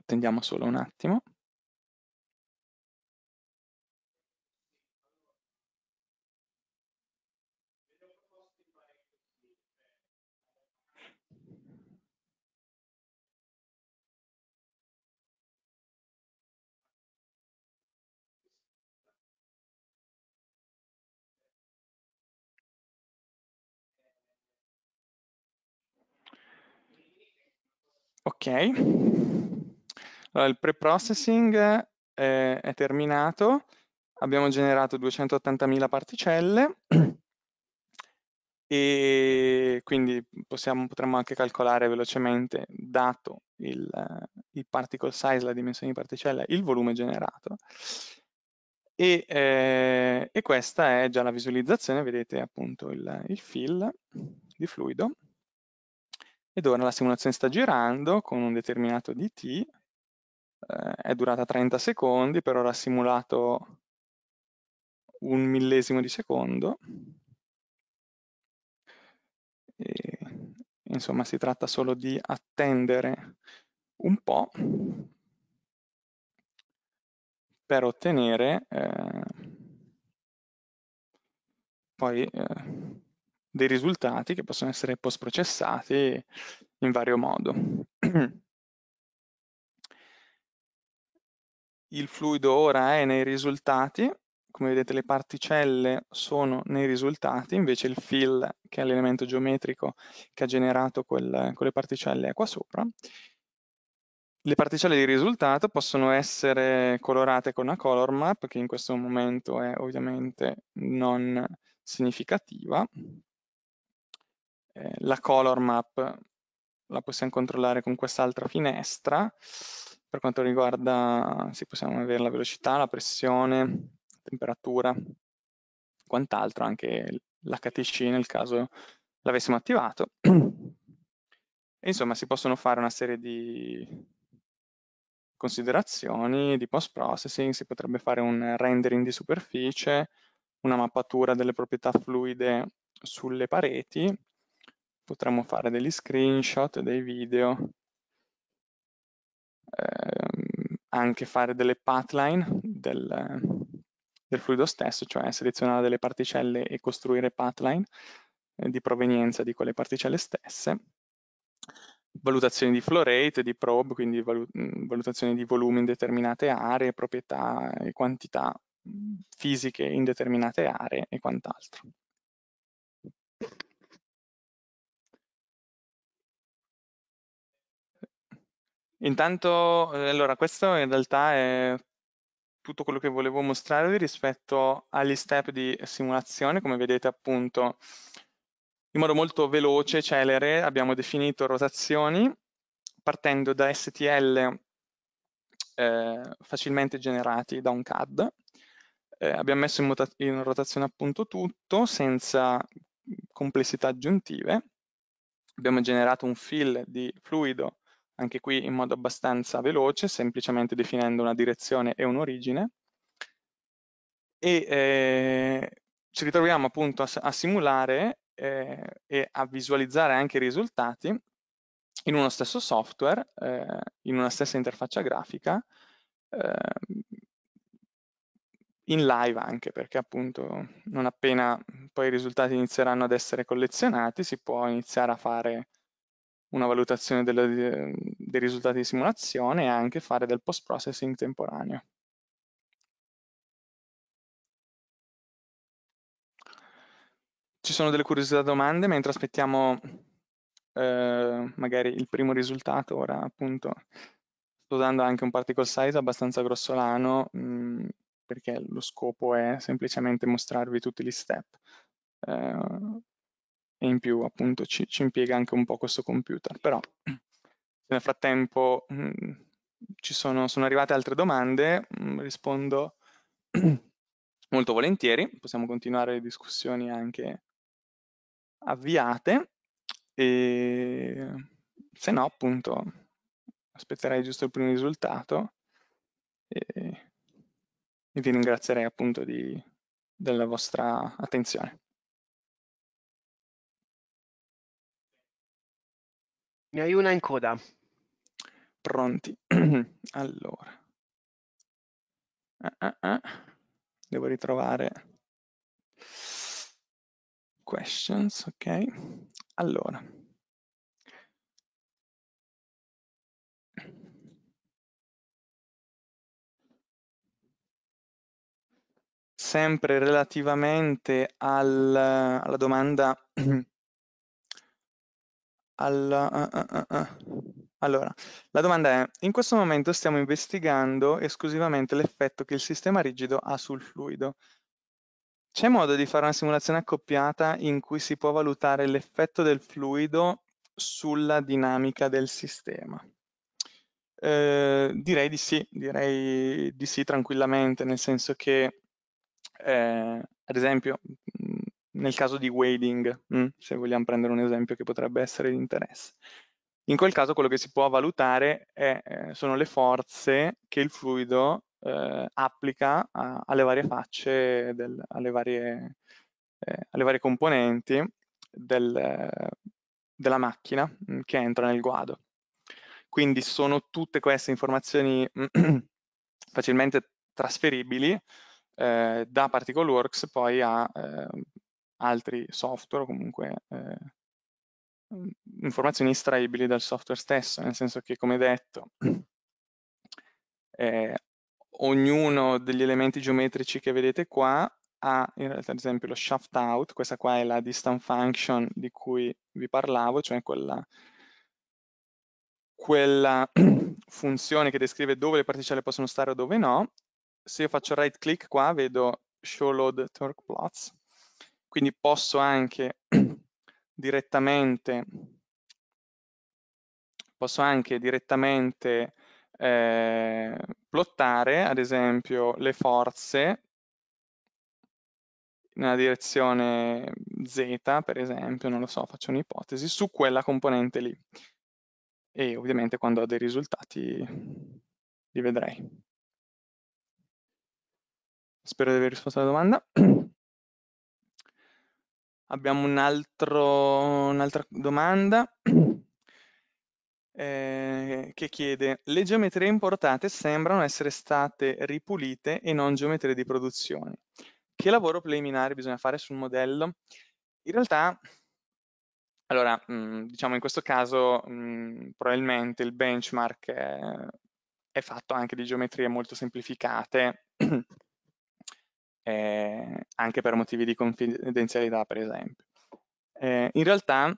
Attendiamo solo un attimo. Ok, allora, il pre-processing è, è terminato, abbiamo generato 280.000 particelle e quindi possiamo, potremmo anche calcolare velocemente, dato il, il, particle size, la dimensione di particella, il volume generato. E, eh, e questa è già la visualizzazione, vedete appunto il, il fill di fluido ed ora la simulazione sta girando con un determinato dt, eh, è durata 30 secondi, per ora ha simulato un millesimo di secondo, e, insomma si tratta solo di attendere un po' per ottenere eh, poi eh, dei risultati che possono essere post processati in vario modo. (clears throat) Il fluido ora è nei risultati, come vedete le particelle sono nei risultati, invece il fill, che è l'elemento geometrico che ha generato quel, quelle particelle, è qua sopra. Le particelle di risultato possono essere colorate con una color map, che in questo momento è ovviamente non significativa, eh, la color map la possiamo controllare con quest'altra finestra per quanto riguarda sì, possiamo avere la velocità, la pressione, la temperatura, quant'altro, anche l'HTC nel caso l'avessimo attivato. E, insomma, si possono fare una serie di considerazioni di post processing, si potrebbe fare un rendering di superficie, una mappatura delle proprietà fluide sulle pareti potremmo fare degli screenshot, dei video, eh, anche fare delle pathline del, del, fluido stesso, cioè selezionare delle particelle e costruire pathline eh, di provenienza di quelle particelle stesse, valutazioni di flow rate, di probe, quindi mm, valutazioni di volume in determinate aree, proprietà e quantità mm, fisiche in determinate aree e quant'altro. Intanto, eh, allora, questo in realtà è tutto quello che volevo mostrarvi rispetto agli step di simulazione, come vedete appunto in modo molto veloce e celere abbiamo definito rotazioni partendo da STL eh, facilmente generati da un CAD. Eh, abbiamo messo in, in, rotazione appunto tutto senza complessità aggiuntive. Abbiamo generato un fill di fluido anche qui in modo abbastanza veloce, semplicemente definendo una direzione e un'origine. E eh, ci ritroviamo appunto a, a simulare eh, e a visualizzare anche i risultati in uno stesso software, eh, in una stessa interfaccia grafica, ehm, in live anche perché appunto non appena poi i risultati inizieranno ad essere collezionati si può iniziare a fare una valutazione delle, ehm, dei risultati di simulazione e anche fare del post processing temporaneo. Ci sono delle curiosità domande mentre aspettiamo eh, magari il primo risultato, ora appunto sto dando anche un particle size abbastanza grossolano mh, mhmm, perché lo scopo è semplicemente mostrarvi tutti gli step. Eh, e in più appunto ci, ci impiega anche un po' questo computer. Però (clears throat) nel frattempo mm, ci sono, sono, arrivate altre domande, mm, rispondo (clears throat) molto volentieri, possiamo continuare le discussioni anche avviate e se no appunto aspetterei giusto il primo risultato e vi ringrazierei appunto di, della vostra attenzione. Ne hai una in coda. Pronti. (clears throat) allora. Ah, ah, ah. Devo ritrovare questions, ok? Allora. Sempre relativamente al, alla domanda (clears throat) alla, uh, eh, uh, eh, uh, eh, allora, la domanda è, in questo momento stiamo investigando esclusivamente l'effetto che il sistema rigido ha sul fluido. C'è modo di fare una simulazione accoppiata in cui si può valutare l'effetto del fluido sulla dinamica del sistema? Eh, direi di sì, direi di sì tranquillamente, nel senso che, eh, ad esempio, nel caso di wading, mm, se vogliamo prendere un esempio che potrebbe essere di interesse. In quel caso quello che si può valutare è, eh, sono le forze che il fluido eh, applica a, alle varie facce, del, alle, varie, eh, alle, varie, componenti del, della macchina mm, che entra nel guado. Quindi sono tutte queste informazioni (clears throat) facilmente trasferibili eh, da Particle Works poi a eh, altri software o comunque eh, mm, informazioni estraibili dal software stesso, nel senso che come detto (clears throat) eh, ognuno degli elementi geometrici che vedete qua ha in realtà ad esempio lo shaft out, questa qua è la distance function di cui vi parlavo, cioè quella, quella (clears throat) funzione che descrive dove le particelle possono stare o dove no. Se io faccio right click qua vedo show load torque plots, quindi posso anche (clears throat) direttamente, posso anche direttamente eh, plottare ad esempio le forze nella direzione z per esempio, non lo so, faccio un'ipotesi, su quella componente lì e ovviamente quando ho dei risultati li vedrei. Spero di aver risposto alla domanda. (clears throat) Abbiamo un altro, un'altra domanda (clears throat) eh, che chiede le geometrie importate sembrano essere state ripulite e non geometrie di produzione. Che lavoro preliminare bisogna fare sul modello? In realtà allora, mm, diciamo in questo caso mh, mm, probabilmente il benchmark è, è, fatto anche di geometrie molto semplificate (clears throat) eh, anche per motivi di confidenzialità per esempio. Eh, in realtà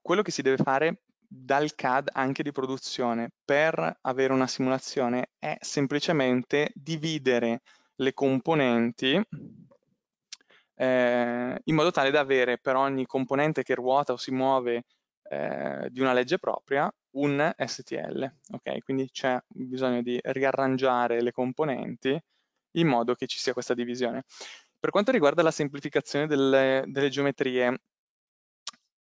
quello che si deve fare dal CAD anche di produzione per avere una simulazione è semplicemente dividere le componenti eh, in modo tale da avere per ogni componente che ruota o si muove eh, di una legge propria un STL. Ok, quindi c'è bisogno di riarrangiare le componenti in modo che ci sia questa divisione. Per quanto riguarda la semplificazione delle, delle geometrie,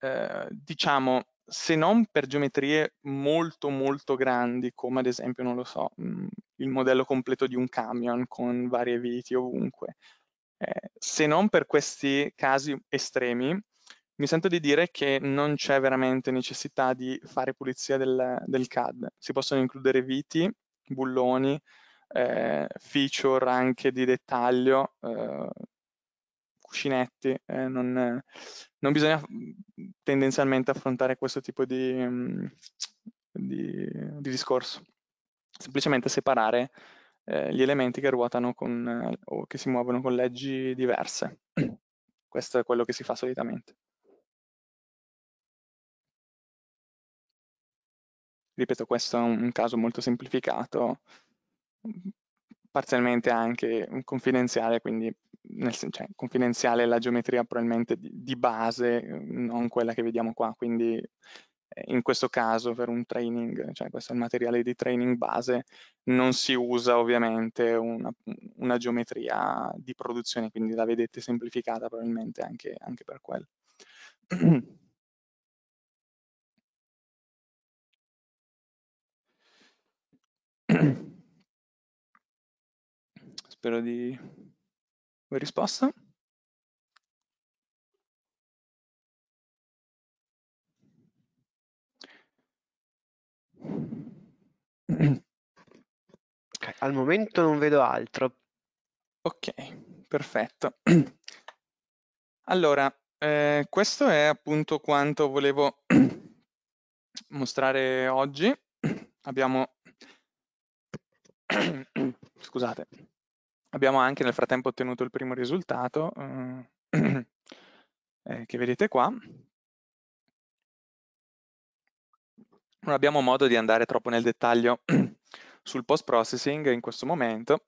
eh, diciamo, se non per geometrie molto molto grandi, come ad esempio, non lo so, mm, il modello completo di un camion con varie viti ovunque, eh, se non per questi casi estremi, mi sento di dire che non c'è veramente necessità di fare pulizia del, del CAD. Si possono includere viti, bulloni, eh, feature anche di dettaglio, eh, cuscinetti, eh, non, non, bisogna mm, tendenzialmente affrontare questo tipo di, mm, di, di discorso, semplicemente separare eh, gli elementi che ruotano con, o che si muovono con leggi diverse. (clears throat) Questo è quello che si fa solitamente. Ripeto, questo è un caso molto semplificato, parzialmente anche confidenziale, quindi nel, cioè, confidenziale la geometria probabilmente di, di, base, mm, non quella che vediamo qua, quindi eh, in questo caso per un training, cioè questo è il materiale di training base, non si usa ovviamente una, una geometria di produzione, quindi la vedete semplificata probabilmente anche, anche per quello. (clears throat) Spero di aver risposto. Okay, al momento non vedo altro. Ok, perfetto. Allora, eh, questo è appunto quanto volevo mostrare oggi. Abbiamo... (coughs) Scusate. Abbiamo anche nel frattempo ottenuto il primo risultato ehm, (clears throat) eh, che vedete qua. Non abbiamo modo di andare troppo nel dettaglio (clears throat) sul post processing in questo momento,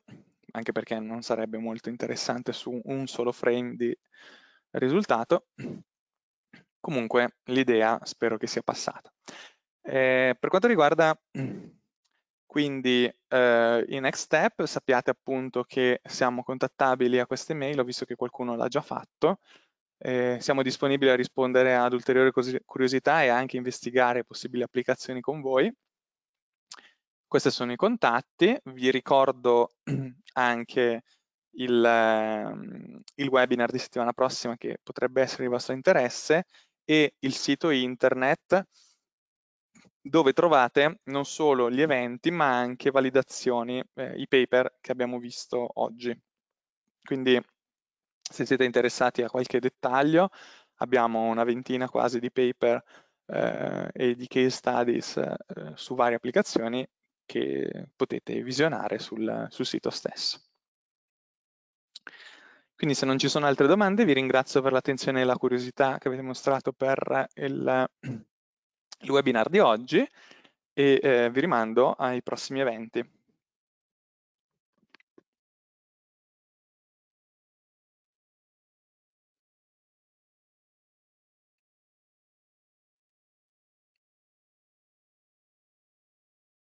anche perché non sarebbe molto interessante su un solo frame di risultato. Comunque l'idea spero che sia passata. Eh, per quanto riguarda (clears throat) Quindi eh, in next step sappiate appunto che siamo contattabili a queste mail, ho visto che qualcuno l'ha già fatto, eh, siamo disponibili a rispondere ad ulteriori curiosità e anche investigare possibili applicazioni con voi. Questi sono i contatti, vi ricordo (clears throat) anche il, ehm, il webinar di settimana prossima che potrebbe essere di vostro interesse e il sito internet dove trovate non solo gli eventi ma anche validazioni, eh, i paper che abbiamo visto oggi. Quindi se siete interessati a qualche dettaglio abbiamo una ventina quasi di paper eh, e di case studies eh, su varie applicazioni che potete visionare sul, sul sito stesso. Quindi se non ci sono altre domande vi ringrazio per l'attenzione e la curiosità che avete mostrato per il il webinar di oggi e eh, vi rimando ai prossimi eventi.